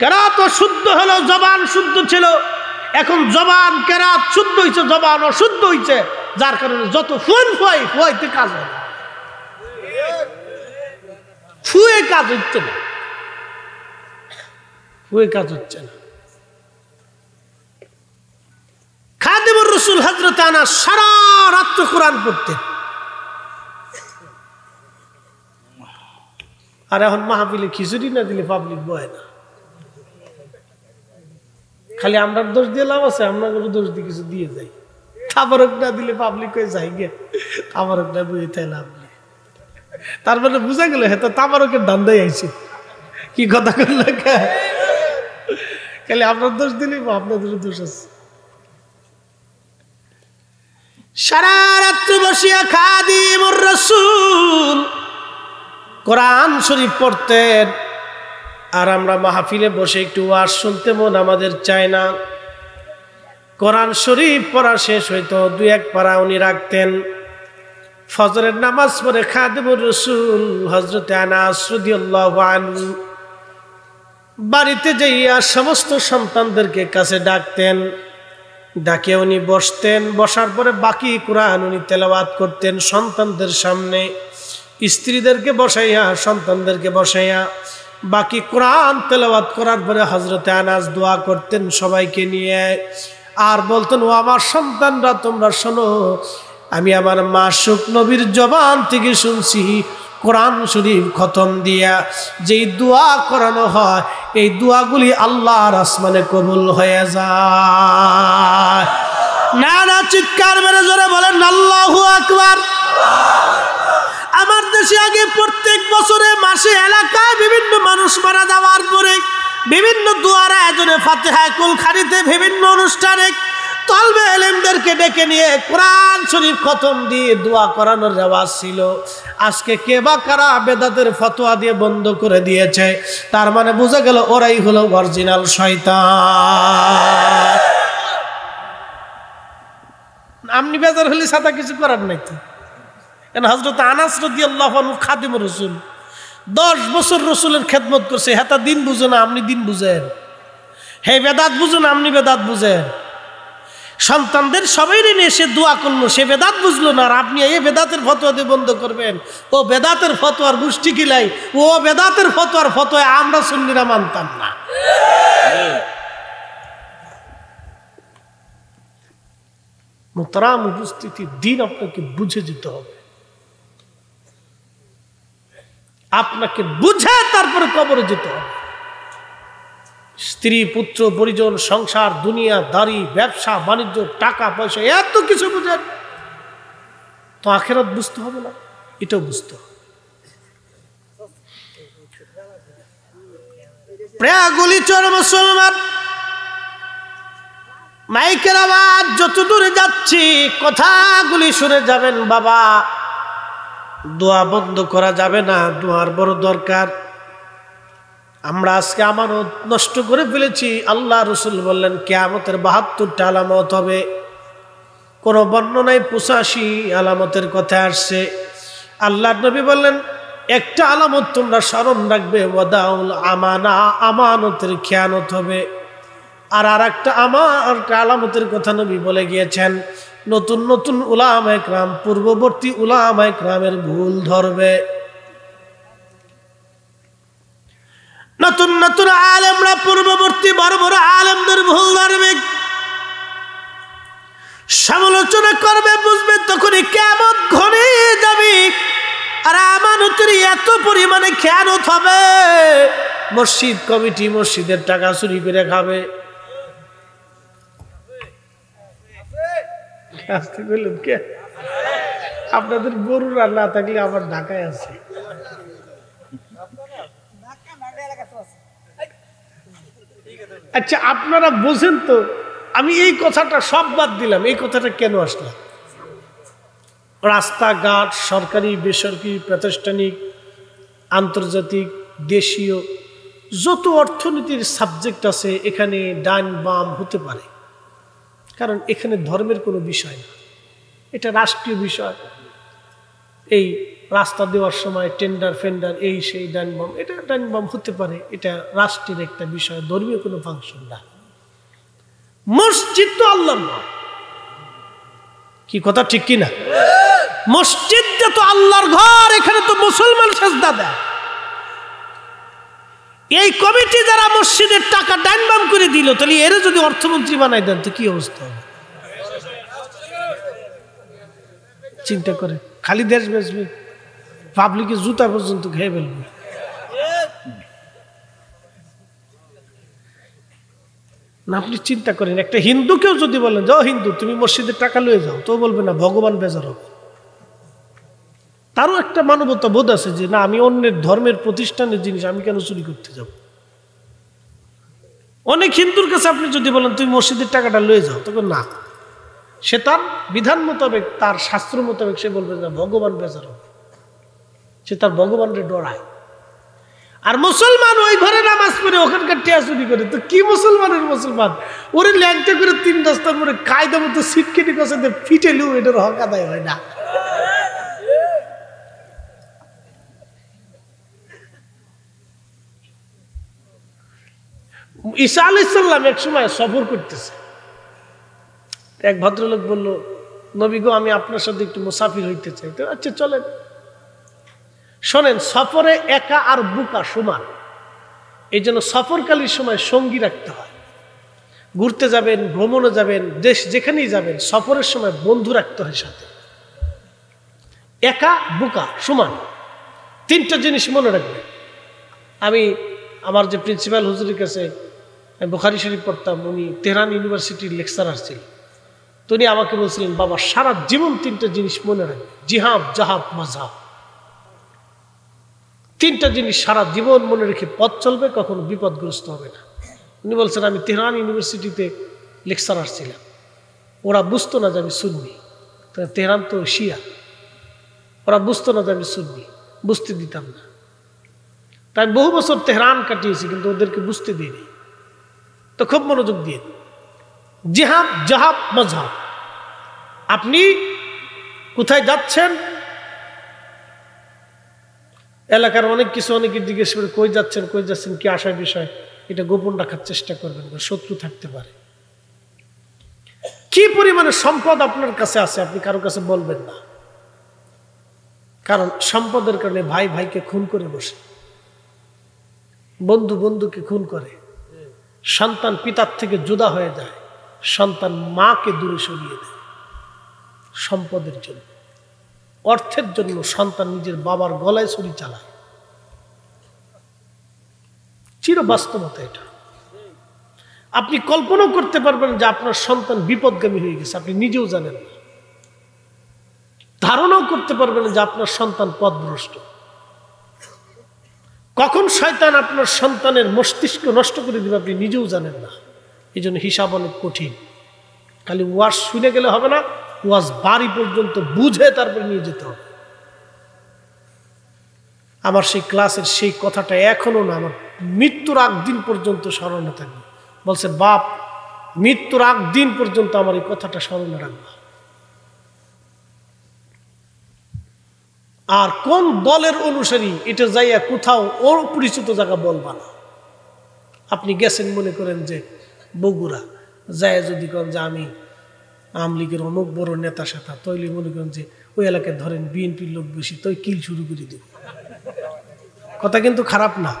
কেরাত অশুদ্ধ হলো জবান শুদ্ধ ছিল এখন জবান কেরাত শুদ্ধ হয়েছে জবান অশুদ্ধ হয়েছে যার কারণে যত ফুয়েন ফুয়াই ফুয়াইতে কাজ হয় ফুয়ে কাজ হচ্ছে না ফুয়ে কাজ হচ্ছে না খাদিমুর রসুল হাজরত আনা সারা রাত্র কোরআন পড়তেন আর এখন মাহফিলে খিচুড়ি না দিলে পাবলিক বয় না খালি আমরা দোষ দিয়ে লাভ আছে আমরা কোনো দোষ দিয়ে কিছু দিয়ে যাই খাবারক না দিলে পাবলিক হয়ে যাই গে খাবারক না বুঝে তাই লাভ নেই তার মানে গেল হ্যাঁ তো তামারকের দান্দাই আইছে কি কথা করল খালি আপনার দোষ দিলে আপনাদের দোষ আছে সারা রাত্রি বসিয়া খাদি মোর রসুল কোরআন শরীফ পড়তেন আর আমরা মাহফিলে বসে একটু ওয়াজ শুনতে মন আমাদের চায় না কোরআন শরীফ পড়া শেষ হইতো দু এক পারা উনি রাখতেন ফজরের নামাজ পরে খাদেবুর রসুল হজরত আনাসুদ্দিউল্লাহানু বাড়িতে যাইয়া সমস্ত সন্তানদেরকে কাছে ডাকতেন ডাকে উনি বসতেন বসার পরে বাকি কোরআন উনি তেলাওয়াত করতেন সন্তানদের সামনে স্ত্রীদেরকে বসাইয়া সন্তানদেরকে বসাইয়া বাকি কোরআন তেলাবাদ করার পরে হজরতে আনাজ দোয়া করতেন সবাইকে নিয়ে আর বলতেন ও আমার সন্তানরা তোমরা শোনো আমি আমার মা শুক নবীর জবান থেকে শুনছি কোরআন শরীফ খতম দিয়া যেই দোয়া করানো হয় এই দোয়াগুলি আল্লাহর আসমানে কবুল হয়ে যায় না না চিৎকার মেরে জোরে বলেন আল্লাহু আকবার আমার দেশে আগে প্রত্যেক বছরে মাসে এলাকায় বিভিন্ন মানুষ মারা যাওয়ার পরে বিভিন্ন এজনে ফাতে ফাতেহায় কুলখানিতে বিভিন্ন অনুষ্ঠানে তলবে এলেমদেরকে ডেকে নিয়ে কোরআন শরীফ খতম দিয়ে দোয়া করানোর রেওয়াজ ছিল আজকে কে বা কারা বেদাতের ফতোয়া দিয়ে বন্ধ করে দিয়েছে তার মানে বোঝা গেল ওরাই হলো অরিজিনাল শয়তান আপনি বেজার হলে সাদা কিছু করার নাই তো কেন হজরত আনাস রদি আল্লাহ খাদিম রসুল দশ বছর রসুলের খেদমত করছে হ্যাঁ দিন বুঝে না আপনি দিন বুঝেন হে বেদাত বুঝুন আপনি বেদাত বুঝেন সন্তানদের সবাই নিয়ে সে দোয়া করলো সে বেদাত বুঝলো না আর আপনি এই বেদাতের ফতোয়া দিয়ে বন্ধ করবেন ও বেদাতের ফতোয়ার গোষ্ঠী কিলাই ও বেদাতের ফতোয়ার ফতোয় আমরা সুন্নিরা মানতাম না মোতারাম উপস্থিতি দিন আপনাকে বুঝে যেতে হবে আপনাকে বুঝে তারপরে কবরে যেতে হবে স্ত্রী পুত্র পরিজন সংসার দুনিয়া দাড়ি ব্যবসা বাণিজ্য টাকা পয়সা এত কিছু বুঝেন তো আখেরাত বুঝতে হবে না এটাও বুঝতে হবে প্রাগলিচর মুসলমান মাইকের আওয়াজ যত দূরে যাচ্ছি কথাগুলি শুনে যাবেন বাবা দোয়া বন্ধ করা যাবে না দোয়ার বড় দরকার আমরা আজকে আমানত নষ্ট করে ফেলেছি আল্লাহ রসুল বললেন কেয়ামতের বাহাত্তরটা আলামত হবে কোনো বর্ণনায় পঁচাশি আলামতের কথা আসছে আল্লাহ নবী বললেন একটা আলামত তোমরা স্মরণ রাখবে ওদাউল আমানা আমানতের খেয়ানত হবে আর আর একটা আমার আলামতের কথা নবী বলে গিয়েছেন নতুন নতুন উলাম একরাম পূর্ববর্তী উলাম একরামের ভুল ধরবে নতুন নতুন আলেমরা পূর্ববর্তী বড় বড় আলেমদের ভুল ধরবে সমালোচনা করবে বুঝবে তখনই কেমন ঘনে যাবে আর আমানতের এত পরিমাণে খেয়ানত হবে মসজিদ কমিটি মসজিদের টাকা চুরি করে খাবে আসতে বললেন কে আপনাদের গরু আর না থাকলে আমার ঢাকায় আছে আচ্ছা আপনারা বোঝেন তো আমি এই কথাটা সব বাদ দিলাম এই কথাটা কেন আসলাম রাস্তাঘাট সরকারি বেসরকারি প্রাতিষ্ঠানিক আন্তর্জাতিক দেশীয় যত অর্থনীতির সাবজেক্ট আছে এখানে ডান বাম হতে পারে কারণ এখানে ধর্মের কোনো বিষয় না এটা রাষ্ট্রীয় বিষয় এই রাস্তা দেওয়ার সময় টেন্ডার ফেন্ডার এই সেই ডাইনবাম এটা ডাইনবাম হতে পারে এটা রাষ্ট্রের একটা বিষয় ধর্মীয় কোনো ফাংশন না মসজিদ তো আল্লাহ নয় কি কথা ঠিক কিনা মসজিদটা তো আল্লাহর ঘর এখানে তো মুসলমান সাজদা দেয় এই কমিটি যারা মসজিদের টাকা ডাইন বাম করে দিল তাহলে এরা যদি অর্থমন্ত্রী বানাই দেন তো কি অবস্থা হবে চিন্তা করে খালি দেশ বেসবে পাবলিকে জুতা পর্যন্ত খেয়ে ফেলবে না আপনি চিন্তা করেন একটা হিন্দুকেও যদি বলেন যাও হিন্দু তুমি মসজিদের টাকা লয়ে যাও তো বলবে না ভগবান বেজার হবে তারও একটা মানবতা বোধ আছে যে না আমি অন্যের ধর্মের প্রতিষ্ঠানের জিনিস আমি কেন চুরি করতে যাব অনেক হিন্দুর কাছে আপনি যদি বলেন তুমি মসজিদের টাকাটা লয়ে যাও তখন না সে তার বিধান মোতাবেক তার শাস্ত্র মোতাবেক সে বলবে না ভগবান বেচার হবে সে তার ভগবানরে ডরায় আর মুসলমান ওই ঘরে নামাজ পড়ে ওখানকার টিয়া চুরি করে তো কি মুসলমানের মুসলমান ওরে ল্যাংটা করে তিন রাস্তার পরে কায়দা মতো সিটকেটি কষে লু এটার হকা আদায় হয় না ঈশা আল আলাইসাল্লাম এক সময় সফর করতেছে এক ভদ্রলোক বলল নবী গো আমি আপনার সাথে একটু মুসাফির হইতে চাই তো আচ্ছা চলেন শোনেন সফরে একা আর বুকা সমান এই জন্য সফরকালীর সময় সঙ্গী রাখতে হয় ঘুরতে যাবেন ভ্রমণে যাবেন দেশ যেখানেই যাবেন সফরের সময় বন্ধু রাখতে হয় সাথে একা বুকা সমান তিনটা জিনিস মনে রাখবে আমি আমার যে প্রিন্সিপাল হুজুরের কাছে আমি বোখারি শরীফ পড়তাম উনি তেহরান ইউনিভার্সিটির লেকচারার ছিলেন তো উনি আমাকে বলছিলেন বাবা সারা জীবন তিনটা জিনিস মনে রাখবে জিহাব জাহাব মাঝাব তিনটা জিনিস সারা জীবন মনে রেখে পথ চলবে কখনো বিপদগ্রস্ত হবে না উনি বলছেন আমি তেহরান ইউনিভার্সিটিতে লেকচারার ছিলাম ওরা বুঝতো না যে আমি শুনবি তেহরান তো শিয়া ওরা বুঝতো না যে আমি শুনবি বুঝতে দিতাম না তাই বহু বছর তেহরান কাটিয়েছি কিন্তু ওদেরকে বুঝতে দিইনি তো খুব মনোযোগ দিয়ে জিহাব জাহাব মজহাব আপনি কোথায় যাচ্ছেন এলাকার অনেক কিছু অনেকে জিজ্ঞেস করে কই যাচ্ছেন কই যাচ্ছেন কি আসার বিষয় এটা গোপন রাখার চেষ্টা করবেন শত্রু থাকতে পারে কি পরিমাণে সম্পদ আপনার কাছে আছে আপনি কারো কাছে বলবেন না কারণ সম্পদের কারণে ভাই ভাইকে খুন করে বসে বন্ধু বন্ধুকে খুন করে সন্তান পিতার থেকে জুদা হয়ে যায় সন্তান মাকে দূরে সরিয়ে দেয় সম্পদের জন্য অর্থের জন্য সন্তান নিজের বাবার গলায় ছুরি চালায় চির বাস্তবতা এটা আপনি কল্পনাও করতে পারবেন যে আপনার সন্তান বিপদগামী হয়ে গেছে আপনি নিজেও জানেন না ধারণাও করতে পারবেন যে আপনার সন্তান পথভ্রষ্ট কখন শয়তান আপনার সন্তানের মস্তিষ্ক নষ্ট করে দেবে আপনি নিজেও জানেন না এই জন্য হিসাব অনেক কঠিন খালি ওয়াজ শুনে গেলে হবে না ওয়াজ বাড়ি পর্যন্ত বুঝে তারপর নিয়ে যেতে হবে আমার সেই ক্লাসের সেই কথাটা এখনও না আমার মৃত্যুর আগ দিন পর্যন্ত স্মরণে থাকবে বলছে বাপ মৃত্যুর আগ দিন পর্যন্ত আমার এই কথাটা স্মরণে রাখবা আর কোন দলের অনুসারী এটা যাইয়া কোথাও ওর পরিচিত জায়গা বলবা না আপনি গেছেন মনে করেন যে বগুড়া যায় যদি কন যে আমি আওয়ামী লীগের অমুক বড় নেতা সেতা তৈলি মনে করেন যে ওই এলাকায় ধরেন বিএনপির লোক বেশি তৈ কিল শুরু করে দিব কথা কিন্তু খারাপ না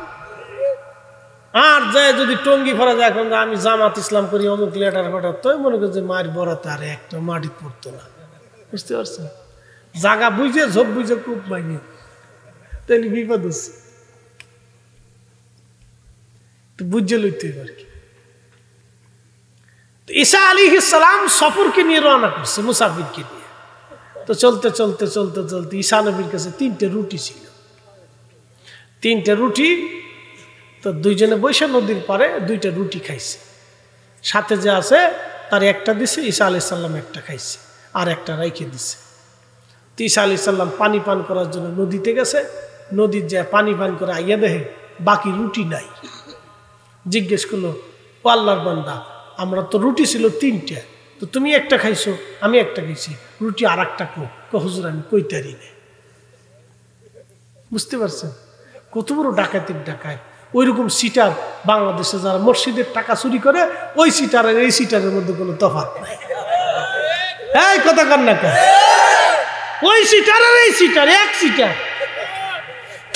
আর যায় যদি টঙ্গি ফরা যায় এখন আমি জামাত ইসলাম করি অমুক লেটার ফেটার তৈ মনে করেন যে মার বড়াতে তার একটা মাটি পড়তো না বুঝতে পারছেন জাগা বুঝে ঝোপ বুঝে কূপ মাইনে তাহলে বিপদ হচ্ছে বুঝে লইতে আর কি ঈশা আলী ইসলাম সফরকে নিয়ে রওনা করছে মুসাফিরকে নিয়ে তো চলতে চলতে চলতে চলতে ঈশা নবীর কাছে তিনটে রুটি ছিল তিনটে রুটি তো দুইজনে বৈশা নদীর পারে দুইটা রুটি খাইছে সাথে যে আছে তার একটা দিছে ঈশা আলি সাল্লাম একটা খাইছে আর একটা রাইখে দিছে ঈসা আলি সাল্লাম পানি পান করার জন্য নদীতে গেছে নদীর যায় পানি পান করে আইয়া দেহে বাকি রুটি নাই জিজ্ঞেস করলো ও আল্লাহর বান্দা আমরা তো রুটি ছিল তিনটে তো তুমি একটা খাইছো আমি একটা খাইছি রুটি আর একটা কো কহজুর আমি কইতারি নে বুঝতে পারছেন কত বড় ডাকাতির ডাকায় ওই রকম সিটার বাংলাদেশে যারা মসজিদের টাকা চুরি করে ওই সিটার আর এই সিটারের মধ্যে কোনো তফাৎ নাই এই কথা কান্না করে ওই সিটার আর এই সিটার এক সিটার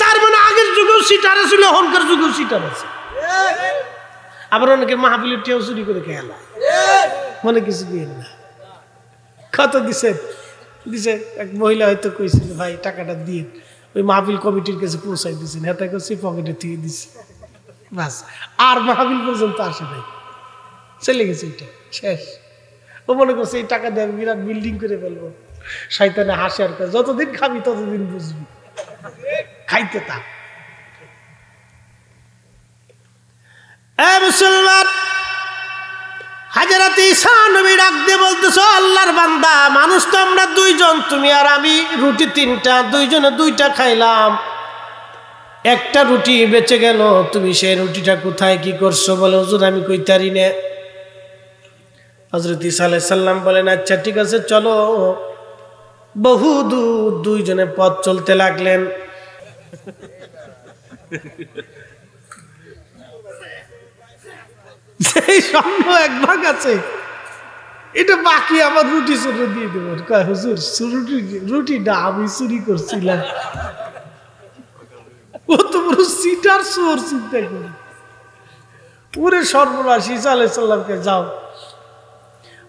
তার মানে আগের যুগেও সিটার ছিল এখনকার যুগেও সিটার আছে আবার অনেকে মাহাবিলের টেও চুরি করে খেলা মনে কিছু দিয়ে না কত দিছে দিছে এক মহিলা হয়তো কইছিল ভাই টাকাটা দিয়ে ওই মাহাবিল কমিটির কাছে পৌঁছাই হ্যাঁ তাকে করছে পকেটে থেকে দিছে বাস আর মাহাবিল পর্যন্ত আসে নাই চলে গেছে এটা শেষ ও মনে করছে এই টাকা দিয়ে আমি বিরাট বিল্ডিং করে ফেলবো শয়তানে হাসে আর যতদিন খাবি ততদিন বুঝবি খাইতে তা মুসলমান হাজারাতে নবী আল্লাহর বান্দা মানুষ তো আমরা দুইজন তুমি আর আমি রুটি তিনটা দুইজনে দুইটা খাইলাম একটা রুটি বেঁচে গেল তুমি সেই রুটিটা কোথায় কি করছো বলে আমি কইতারি নে হজরত ইসা বলেন আচ্ছা ঠিক আছে চলো বহু দূর দুইজনে পথ চলতে লাগলেন সেই স্বর্ণ এক ভাগ আছে এটা বাকি আমার রুটি চুরো দিয়ে দেব হুজুর রুটি রুটিটা আমি চুরি করছিলাম ও তো পুরো সিটার চোর চিন্তা করি পুরে সর্বনাশী চালে চাল্লামকে যাও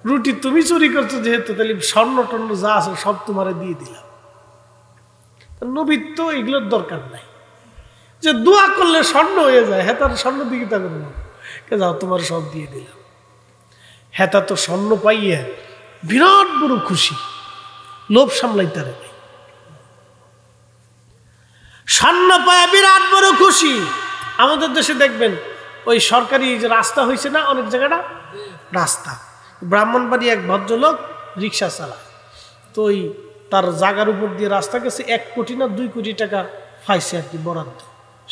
রুটি তুমি চুরি করছো যেহেতু তাহলে স্বর্ণ টর্ণ যা আছে সব তোমারে দিয়ে দিলাম নবীত্ব এগুলোর দরকার নাই যে দোয়া করলে স্বর্ণ হয়ে যায় হ্যাঁ তার স্বর্ণ দিকে তা করবো যাও তোমার সব দিয়ে দিলাম হ্যাঁ তো স্বর্ণ পাইয়ে বিরাট বড় খুশি লোভ সামলাইতে পারে নাই স্বর্ণ পায় বিরাট বড় খুশি আমাদের দেশে দেখবেন ওই সরকারি যে রাস্তা হয়েছে না অনেক জায়গাটা রাস্তা ব্রাহ্মণবাড়ি এক ভদ্রলোক রিক্সা চালায় তো ওই তার জাগার উপর দিয়ে রাস্তা গেছে এক কোটি না দুই কোটি টাকা পাইছে আর কি বরাদ্দ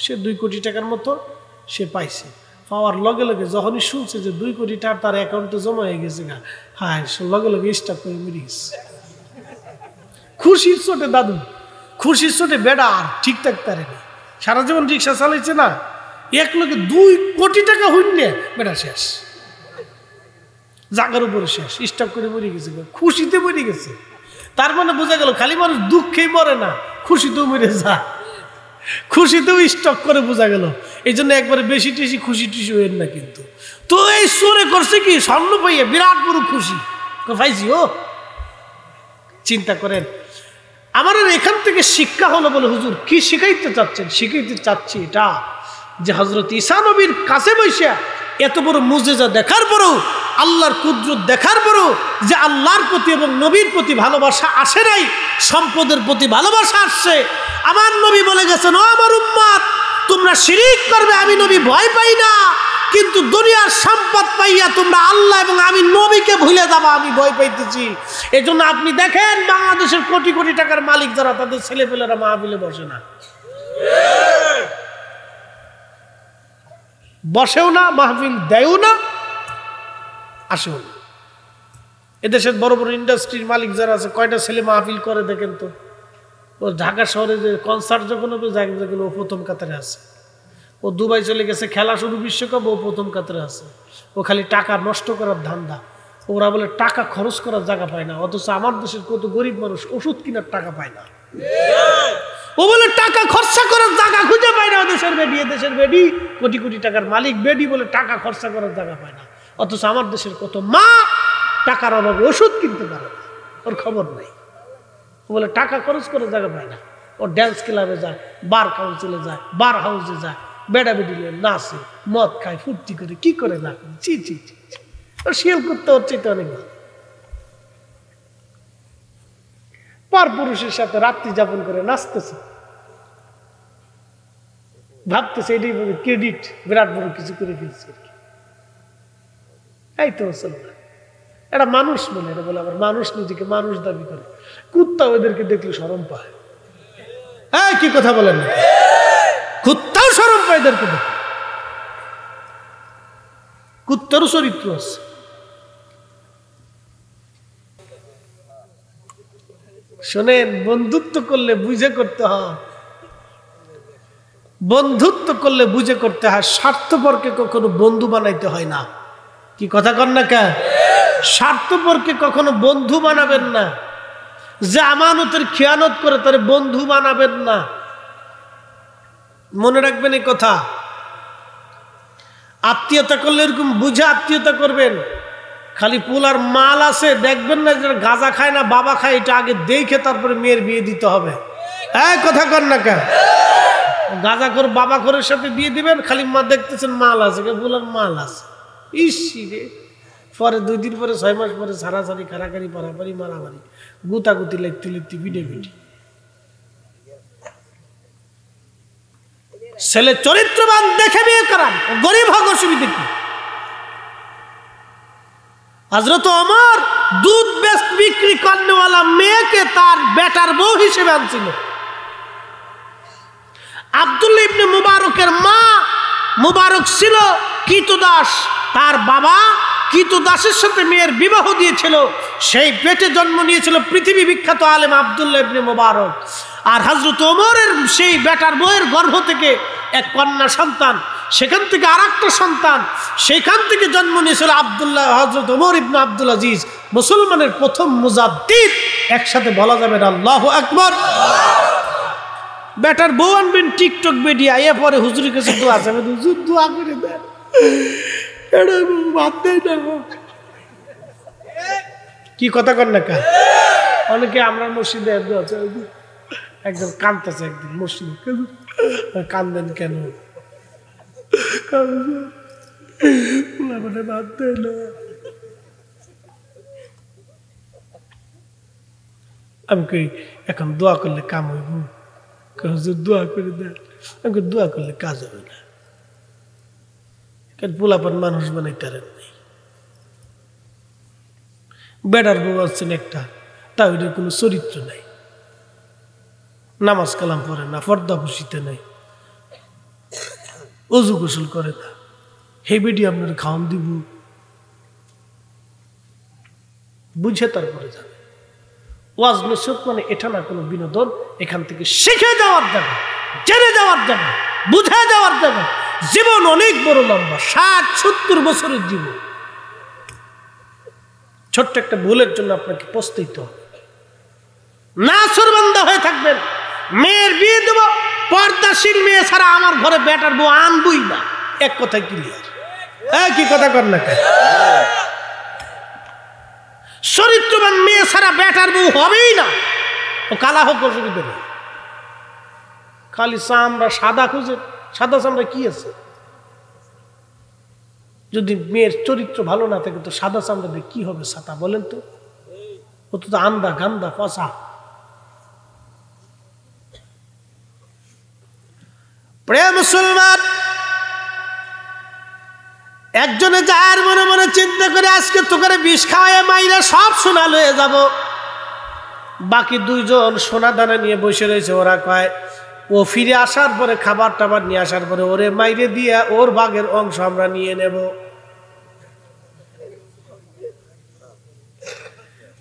সে দুই কোটি টাকার মতো সে পাইছে পাওয়ার লগে লগে যখনই শুনছে যে দুই কোটি টাকা তার অ্যাকাউন্টে জমা হয়ে গেছে না হ্যাঁ সে লগে লগে স্টাফ করে মরে খুশির চোটে দাদু খুশির চোটে বেড়া আর ঠিক থাকতে না সারা জীবন রিক্সা চালাইছে না এক লোকে দুই কোটি টাকা হইলে বেড়া শেষ জাগার উপরে শেষ স্টক করে মরে গেছে খুশিতে মরে গেছে তার মানে বোঝা গেল খালি মানুষ দুঃখেই মরে না খুশিতেও মরে যায় খুশিতেও স্টক করে বোঝা গেল এই জন্য একবারে বেশি টেশি খুশি টিসি হইেন না কিন্তু তো এই সুরে করছে কি স্বর্ণ পাইয়া বিরাট বড় খুশি পাইছি ও চিন্তা করেন আমার এখান থেকে শিক্ষা হলো বলে হুজুর কি শিখাইতে চাচ্ছেন শিখাইতে চাচ্ছি এটা যে হজরত ঈশা নবীর কাছে বৈশা এত বড় মুজেজা দেখার পরও আল্লাহর কুদরত দেখার পরেও যে আল্লাহর প্রতি এবং নবীর প্রতি ভালোবাসা আসে নাই সম্পদের প্রতি ভালোবাসা আসছে আমার নবী বলে গেছেন ও আমার উম্মাদ তোমরা শিরিক করবে আমি নবী ভয় পাই না কিন্তু দুনিয়ার সম্পদ পাইয়া তোমরা আল্লাহ এবং আমি নবীকে ভুলে যাবো আমি ভয় পাইতেছি এই জন্য আপনি দেখেন বাংলাদেশের কোটি কোটি টাকার মালিক যারা তাদের ছেলেপেলেরা মাহবিলে বসে না বসেও না মাহফিল দেয়ও না আসেও না এদেশের বড় বড় ইন্ডাস্ট্রির মালিক যারা আছে কয়টা ছেলে মাহফিল করে দেখেন তো ও ঢাকা শহরে যে কনসার্ট যখন হবে যাকে যেগুলো ও প্রথম কাতারে আছে ও দুবাই চলে গেছে খেলা শুরু বিশ্বকাপ ও প্রথম কাতারে আছে ও খালি টাকা নষ্ট করার ধান্দা ওরা বলে টাকা খরচ করার জায়গা পায় না অথচ আমার দেশের কত গরিব মানুষ ওষুধ কেনার টাকা পায় না ও বলে টাকা খরচা করার জায়গা খুঁজে পায় না দেশের বেডি এ দেশের বেডি কোটি কোটি টাকার মালিক বেডি বলে টাকা খরচা করার জায়গা পায় না অথচ আমার দেশের কত মা টাকার অভাবে ওষুধ কিনতে পারে না ওর খবর নাই ও বলে টাকা খরচ করার জায়গা পায় না ও ড্যান্স ক্লাবে যায় বার কাউন্সিলে যায় বার হাউসে যায় বেডা বেডি নাচে মদ খায় ফুর্তি করে কি করে না চি চি চি ওর শিয়াল করতে হচ্ছে তো অনেক ভালো পর পুরুষের সাথে রাত্রি যাপন করে নাচতেছে ভাবতে সেটাই এটাই ক্রেডিট বিরাট বড় কিছু করে ফেলছে এই তো মুসলমান এটা মানুষ বলে এটা বলে আবার মানুষ নিজেকে মানুষ দাবি করে কুত্তা ওদেরকে দেখলে সরম পায় হ্যাঁ কি কথা বলেন কুত্তা সরম পায় এদেরকে দেখলে কুত্তারও চরিত্র আছে শোনেন বন্ধুত্ব করলে বুঝে করতে হয় বন্ধুত্ব করলে বুঝে করতে হয় স্বার্থপরকে কখনো বন্ধু বানাইতে হয় না কি কথা কর না কে স্বার্থপরকে কখনো বন্ধু বানাবেন না যে আমানতের খেয়ানত করে তার বন্ধু বানাবেন না মনে রাখবেন এই কথা আত্মীয়তা করলে এরকম বুঝে আত্মীয়তা করবেন খালি পুলার মাল আছে দেখবেন না যেটা গাঁজা খায় না বাবা খায় এটা আগে দেখে তারপরে মেয়ের বিয়ে দিতে হবে হ্যাঁ কথা কর না কে বাবা বাবাখোরের সাথে বিয়ে দিবেন খালি মা দেখতেছেন মাল আছে বলার মাল আছে ইসি রে পরে দুই দিন পরে ছয় মাস পরে সারাসারি কারাকারি পারাপারি মারামারি গুতাগুতি লেপতি লেপতি পিটে পিটি ছেলে চরিত্রবান দেখে বিয়ে করান গরিব হক অসুবিধে কি হাজরত আমার দুধ বেশ বিক্রি করনেওয়ালা মেয়েকে তার বেটার বউ হিসেবে আনছিল আব্দুল ইবনে মুবারকের মা মুবারক ছিল কীতদাস তার বাবা দাসের সাথে মেয়ের বিবাহ দিয়েছিল সেই পেটে জন্ম নিয়েছিল পৃথিবী বিখ্যাত আলেম আবদুল্লা ইবনে মুবারক আর হজরত ওমরের সেই বেটার বইয়ের গর্ভ থেকে এক কন্যা সন্তান সেখান থেকে আর সন্তান সেখান থেকে জন্ম নিয়েছিল আবদুল্লাহ হজরত ওমর ইবনে আবদুল আজিজ মুসলমানের প্রথম মুজাদ্দিদ একসাথে বলা যাবে না আল্লাহ আকবর বেটার বউ আনবেন টিকটক বেডিয়া এ পরে হুজুরের কাছে দোয়া যাবেন হুজুর দোয়া করে দেয় না কি কথা কর না কা অনেকে আমরা মসজিদে একদম কান্দতেছে একদিন মসজিদে হ্যাঁ, কান্দেন কেন না আমি কই এখন দোয়া করলে কাম হইব কাজে দোয়া করে দেয় আমাকে দোয়া করলে কাজ হবে না কারণ পোলাপান মানুষ মানে পারেন নাই বেড়ার বউ আছেন একটা তা ওইটার কোনো চরিত্র নাই নামাজ কালাম পড়ে না পর্দা বসিতে নেই অজু গোসল করে না হে বেটি আপনার খাওয়ান দিব বুঝে তারপরে যাবে ওয়াজ নসিহত মানে এটা না কোনো বিনোদন এখান থেকে শিখে দেওয়ার জায়গা জেনে দেওয়ার জায়গা বুঝে দেওয়ার জায়গা জীবন অনেক বড় লম্বা ষাট সত্তর বছরের জীবন ছোট্ট একটা ভুলের জন্য আপনাকে প্রস্তুত না সুরবন্ধ হয়ে থাকবেন মেয়ের বিয়ে দেব পর্দাশীল মেয়ে ছাড়া আমার ঘরে বেটার বউ আনবই না এক কথায় ক্লিয়ার কি কথা কর না চরিত্রবান মেয়ে ছাড়া বেটার বউ হবেই না ও কালা হোক অসুবিধা নেই খালি চামড়া সাদা খুঁজে সাদা চামড়া কি আছে যদি মেয়ের চরিত্র ভালো না থাকে তো সাদা চামড়া দিয়ে কি হবে সাদা বলেন তো ও তো আন্দা গান্দা পচা প্রেম মুসলমান একজনে যার মনে মনে চিন্তা করে আজকে তো করে বিষ খাওয়ায় মাইরা সব সোনা লয়ে যাব বাকি দুইজন সোনা দানা নিয়ে বসে রয়েছে ওরা কয় ও ফিরে আসার পরে খাবার টাবার নিয়ে আসার পরে ওরে মাইরে দিয়ে ওর বাঘের অংশ আমরা নিয়ে নেব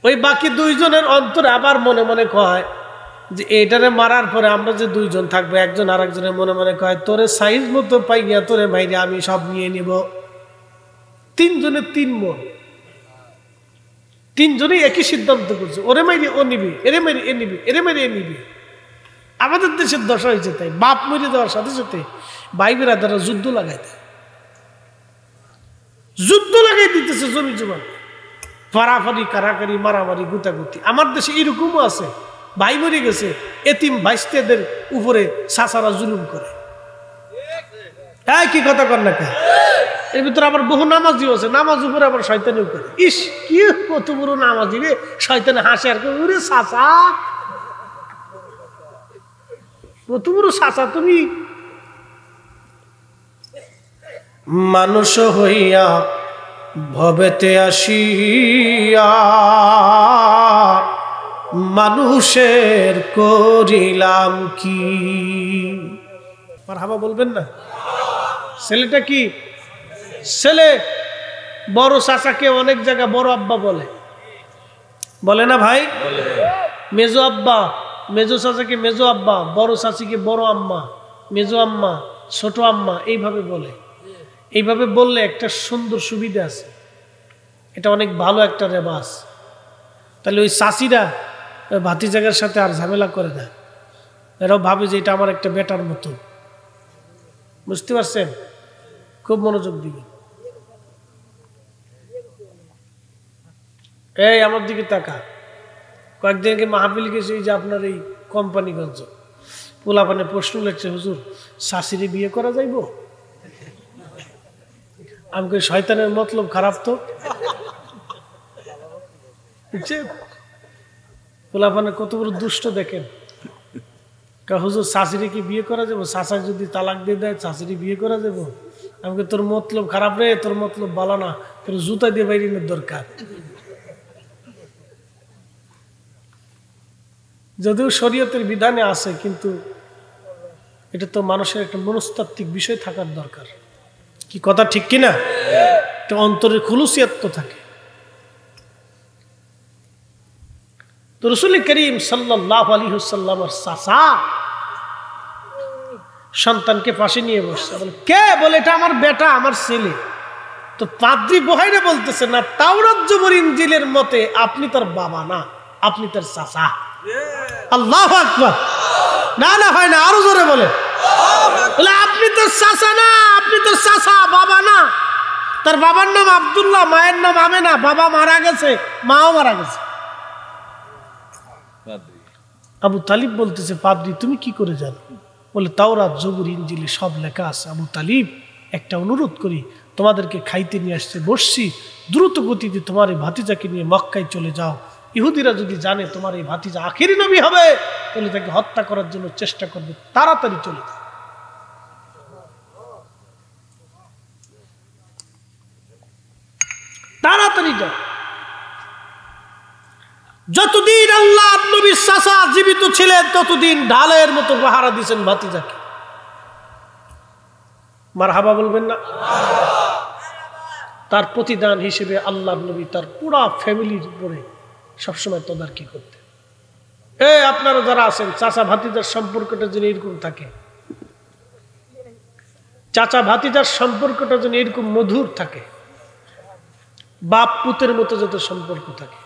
ওই বাকি দুইজনের অন্তর আবার মনে মনে কয় যে এটারে মারার পরে আমরা যে দুইজন থাকবো একজন আর একজনের মনে মনে কয় তোরে সাইজ মতো পাইয়া তোরে মাইরে আমি সব নিয়ে নিব তিনজনের তিন মন তিনজনেই একই সিদ্ধান্ত করছে ওরে মারি ও নিবি এরে মারি এ নিবি এরে মারি এ নিবি আমাদের দেশের দশা হয়েছে তাই বাপ মরে দেওয়ার সাথে সাথে বাইবেরা তারা যুদ্ধ লাগাই দেয় যুদ্ধ লাগাই দিতেছে জমি জমা ফারাফারি কারাকারি মারামারি গুতাগুতি আমার দেশে এরকমও আছে ভাই মরে গেছে এতিম ভাইস্তেদের উপরে সাসারা জুলুম করে হ্যাঁ কি কথা কর না এর ভিতরে আবার বহু নামাজি আছে নামাজ উপরে আবার শয়তানিও উপরে ইস কি কত বড় নামাজি রে শয়তানে হাসে আর করে সাসা কত বড় সাসা তুমি মানুষ হইয়া ভবেতে আসিয়া মানুষের করিলাম কি হাবা বলবেন না ছেলেটা কি ছেলে বড় চাচাকে অনেক জায়গা বড় আব্বা বলে বলে না ভাই মেজো আব্বা মেজো চাচাকে মেজো আব্বা বড় চাচিকে বড় আম্মা মেজো আম্মা ছোট আম্মা এইভাবে বলে এইভাবে বললে একটা সুন্দর সুবিধা আছে এটা অনেক ভালো একটা রেবাস তাহলে ওই চাষিরা ভাতি জায়গার সাথে আর ঝামেলা করে না এরাও ভাবে যে এটা আমার একটা বেটার মতো বুঝতে পারছেন খুব মনোযোগ দিবি এই আমার দিকে তাকা কয়েকদিন আগে মাহাবিল গেছে এই যে আপনার এই কোম্পানিগঞ্জ পোলাপানে প্রশ্ন লেখছে হুজুর শাশিরে বিয়ে করা যাইব আমাকে শয়তানের মতলব খারাপ তো পোলাপানে কত বড় দুষ্ট দেখেন হুজুর শাশিরে কি বিয়ে করা যাবো শাশা যদি তালাক দিয়ে দেয় শাশিরে বিয়ে করা যাবো আমাকে তোর মতলব খারাপ রে তোর মতলব ভালো না তোর জুতা দিয়ে বাইরিনের দরকার যদিও শরীয়তের বিধানে আছে কিন্তু এটা তো মানুষের একটা মনস্তাত্ত্বিক বিষয় থাকার দরকার কি কথা ঠিক কিনা একটা অন্তরের খুলুসিয়াত তো থাকে তো রসুল করিম সাল্লাহ আলী হুসাল্লামার সাসা সন্তানকে পাশে নিয়ে বসছে বলে কে বলে এটা আমার বেটা আমার ছেলে তো পাদ্রি বহাইরে বলতেছে না তাওরাত জবর ইঞ্জিলের মতে আপনি তার বাবা না আপনি তার চাচা আল্লাহ আকবর না না হয় না আরো জোরে বলে আপনি তোর চাচা না আপনি তোর চাষা বাবা না তার বাবার নাম আবদুল্লাহ মায়ের নাম না বাবা মারা গেছে মাও মারা গেছে আবু তালিব বলতেছে পাদ্রি তুমি কি করে জানো বলে তাওরাত জবুর ইঞ্জিলি সব লেখা আছে আবু তালিব একটা অনুরোধ করি তোমাদেরকে খাইতে নিয়ে আসছে বসছি দ্রুত গতিতে তোমার এই ভাতিজাকে নিয়ে মক্কায় চলে যাও ইহুদিরা যদি জানে তোমার এই ভাতিজা আখেরি নবী হবে তাহলে তাকে হত্যা করার জন্য চেষ্টা করবে তাড়াতাড়ি চলে যাও তাড়াতাড়ি যাও যতদিন আল্লাহ নবীর চাষা জীবিত ছিলেন ততদিন ঢালের মতো পাহারা দিয়েছেন ভাতিজাকে মার হাবা বলবেন না তার প্রতিদান হিসেবে আল্লাহ নবী তার পুরা ফ্যামিলির উপরে সবসময় তদারকি করতেন এ আপনারা যারা আছেন চাচা ভাতিজার সম্পর্কটা যদি এরকম থাকে চাচা ভাতিজার সম্পর্কটা যদি এরকম মধুর থাকে বাপ পুতের মতো যত সম্পর্ক থাকে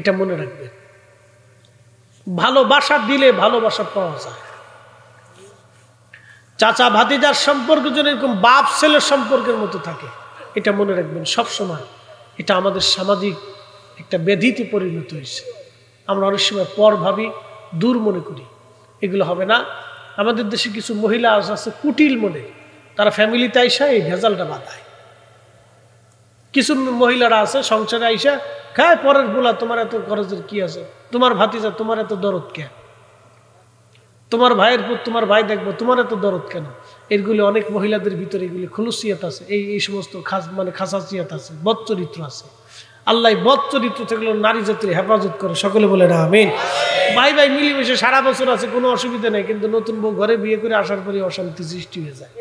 এটা মনে রাখবেন ভালোবাসা দিলে ভালোবাসা পাওয়া যায় চাচা ভাতিজার সম্পর্ক যেন এরকম বাপ ছেলের সম্পর্কের মতো থাকে এটা মনে রাখবেন সবসময় এটা আমাদের সামাজিক একটা ব্যাধিতে পরিণত হয়েছে আমরা অনেক সময় পর ভাবি দূর মনে করি এগুলো হবে না আমাদের দেশে কিছু মহিলা আছে কুটিল মনে তারা ফ্যামিলিতে আইসা এই ভেজালটা বাঁধায় কিছু মহিলারা আছে সংসারে আইসা খায় পরের বোলা তোমার এত খরচের কি আছে তোমার ভাতিজা তোমার এত দরদ কে তোমার ভাইয়ের পর তোমার ভাই দেখবো তোমার এত দরদ কেন এরগুলি অনেক মহিলাদের ভিতরে এগুলি খুলুসিয়াত আছে এই এই সমস্ত খাস মানে খাসাসিয়াত আছে বদ চরিত্র আছে আল্লাহ বদ চরিত্র থেকে নারী জাতির হেফাজত করে সকলে বলে না আমিন ভাই ভাই মিলিমিশে সারা বছর আছে কোনো অসুবিধা নেই কিন্তু নতুন বউ ঘরে বিয়ে করে আসার পরে অশান্তি সৃষ্টি হয়ে যায়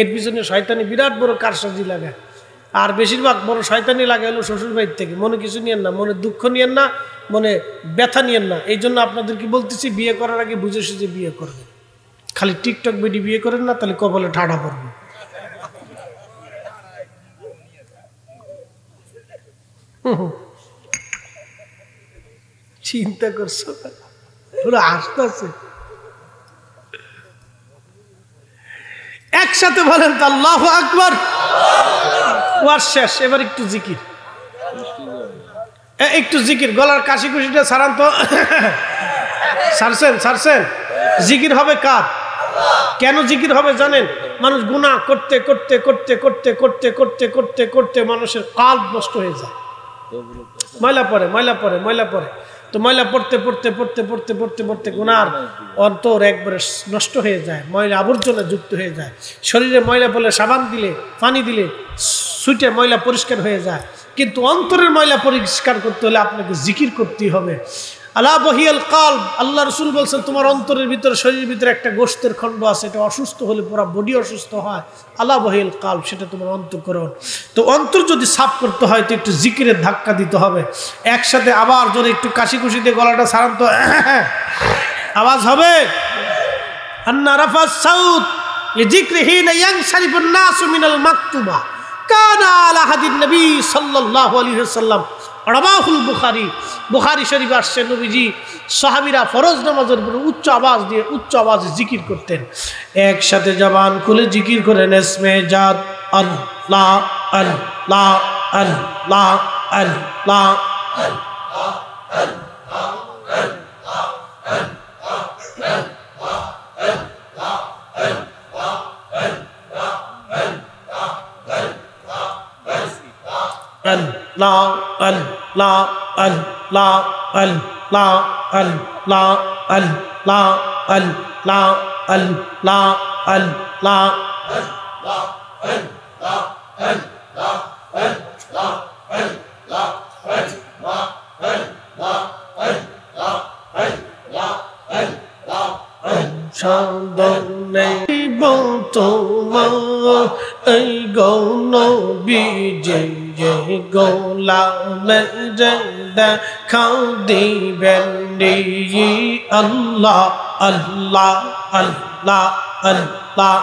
এর পিছনে শয়তানি বিরাট বড় কারসাজি লাগে আর বেশিরভাগ বড় শয়তানি লাগে হলো শ্বশুরবাড়ির থেকে মনে কিছু নিয়েন না মনে দুঃখ নিয়েন না মনে ব্যথা নিয়েন না এই জন্য আপনাদেরকে বলতেছি বিয়ে করার আগে বুঝে সুঝে বিয়ে করবেন খালি টিকটক বেডি বিয়ে করেন না তাহলে কপালে ঠাডা পড়বে চিন্তা করছো আস্তে আস্তে একসাথে বলেন তা আল্লাহ আকবর ওয়ার শেষ এবার একটু জিকির একটু জিকির গলার কাশি কুশিটা সারান্ত তো সারছেন সারছেন জিকির হবে কার কেন জিকির হবে জানেন মানুষ গুণা করতে করতে করতে করতে করতে করতে করতে করতে মানুষের কাল নষ্ট হয়ে যায় ময়লা পরে ময়লা পরে ময়লা পরে তো ময়লা পড়তে পড়তে পড়তে পড়তে পড়তে পড়তে গুনার অন্তর একবারে নষ্ট হয়ে যায় ময়লা আবর্জনা যুক্ত হয়ে যায় শরীরে ময়লা পড়লে সাবান দিলে পানি দিলে সুইটে ময়লা পরিষ্কার হয়ে যায় কিন্তু অন্তরের ময়লা পরিষ্কার করতে হলে আপনাকে জিকির করতেই হবে আলা বহিয়াল কাল আল্লাহ রসুল বলছেন তোমার অন্তরের ভিতরে শরীরের ভিতরে একটা গোষ্ঠের খণ্ড আছে এটা অসুস্থ হলে পুরা বডি অসুস্থ হয় আলা বহিয়াল কাল সেটা তোমার অন্তঃকরণ তো অন্তর যদি সাফ করতে হয় তো একটু জিকিরের ধাক্কা দিতে হবে একসাথে আবার যদি একটু কাশি কুশি দিয়ে গলাটা সারান্ত আওয়াজ হবে আন্না রাফা সাউথ জিক্রিহীন ইয়াংসারিফুন নাসু মিনাল কানা আলা নবী সাল্লাল্লাহু আলাইহি সাল্লাম রবাহুল বুখারি বুখারি শরীফ আসছে নবীজি সাহাবিরা ফরজ নামাজের উপরে উচ্চ আওয়াজ দিয়ে উচ্চ আবাস জিকির করতেন একসাথে জবান খুলে জিকির করেন এসমে জাত আল লা and la al la al la al la al la al la al la al la al la la al la al la al la al la al la al la al la al la al la al সাধনে বল তোমার এই গৌণ বিজয় এই গোলামের দেখাও দিবেন আল্লাহ আল্লাহ আল্লাহ আল্লাহ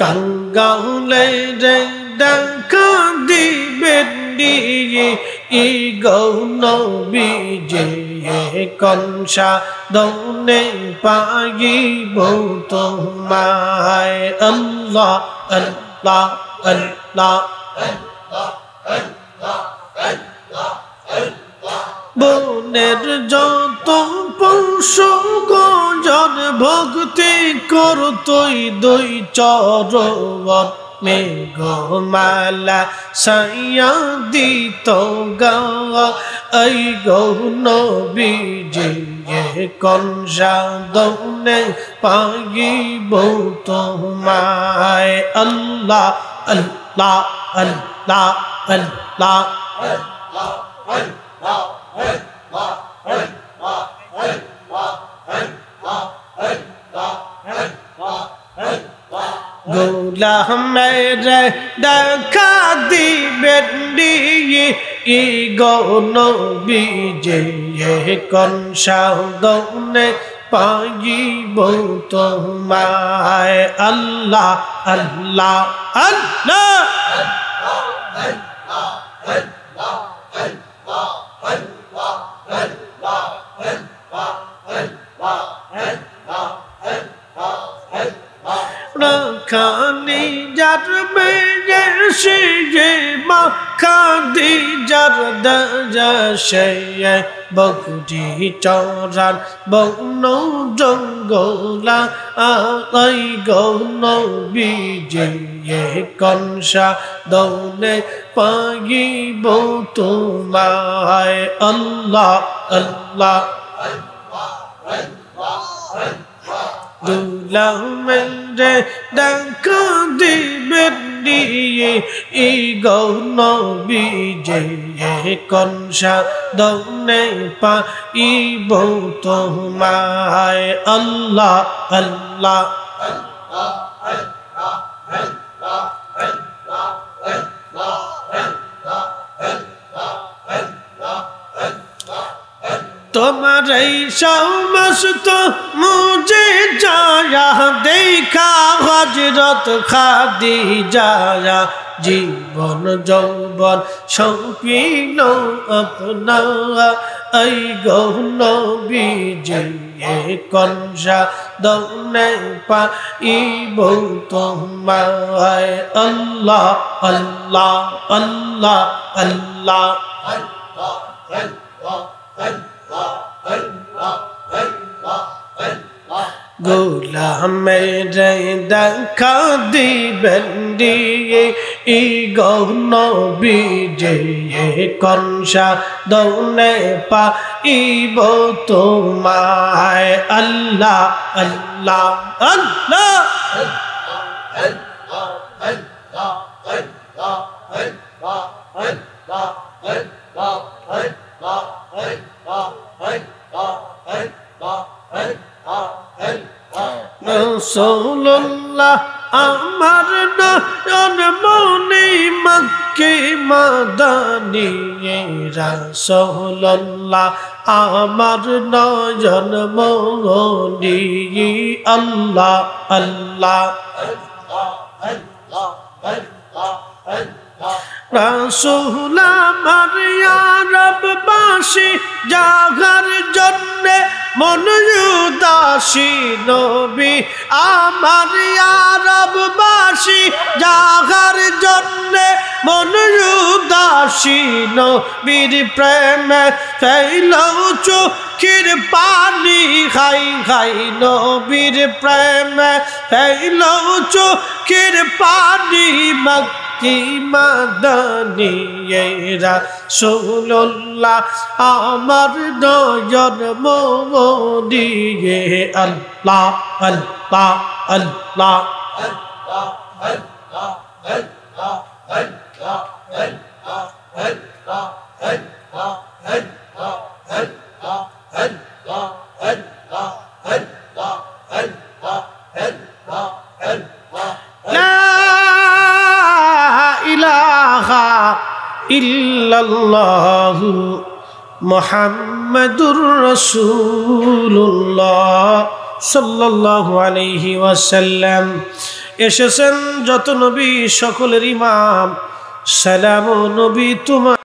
কাঙ্গাউলে দেখা দিবেন দিয়ে ই গৌনবীজে কংসা দৌনে পাগিব তোমায় আল্লাহ আল্লাহ আল্লাহ বনের যত পুরুষ গজন ভক্তি করতই দুই চরণ में गो माला सैया दी तो गो ऐ गो नो बीजे ये कौन जादो ने पाई बो तो माए अल्लाह अल्लाह अल्लाह अल्लाह अल्लाह अल्लाह अल्लाह अल्लाह अल्लाह Allah, Allah, Allah, Allah. গোলামের দেখা দিবেন ই গনবী যে কনসাদনে পাইব তোমায় আল্লাহ আল্লাহ আল্লাহ Hey! খানি যার মেরে সে যে মাখাদি যার দে বগুটি চরার বগ্ন জঙ্গলা আই গৌন বিজে কংসা দৌলে পাগি তোমায় মায় অল্লাহ অল্লাহ আল্লাহ গোলামেরে ডাকা দিবেন নিয়ে এই গৌনবী যে কনসা দৌনে পাইব তোমায় আল্লাহ আল্লাহ আল্লাহ তোমার এই সমস্ত মুজে যায়া দেখা হজরত খাদি যায়া জীবন যৌবন সৌপিল আপনা এই গৌন বিজে কনসা দৌনে পা ই বৌত তোমায় অল্লাহ অল্লাহ অল্লাহ আল্লাহ আল্লাহ আল্লাহ গোলামের দেখা দিবেন দিয়ে ই গৌন বিজে কনসা দৌনে পাইব তোমায় আল্লাহ আল্লাহ আল্লাহ রসৌল্লাহ আমার নয়ন মৌনি মক্কি মাদানি রসৌল্লাহ আমার নয়ন মৌনি আল্লাহ আল্লাহ আল্লাহ আল্লাহ আল্লাহ রাসুল আমার আরববাসী জাগার জন্যে মন উদাসী নবী আমার আরববাসী জাগার জন্যে মন নবীর প্রেমে ফেল চোখির পানি খাই খাই নবীর প্রেমে ফেল চোখির পানি মা কি মাদানি এরা সোল্লা আমার নজর মোদিয়ে আল্লাহ আল্লাহ আল্লাহ Help! ইল্লাল্লাহু মোহাম্মদুর রসুল্লাহ সাল্লাল্লাহু এসেছেন যত নবী সকলের ইমাম সালাম নবী তোমার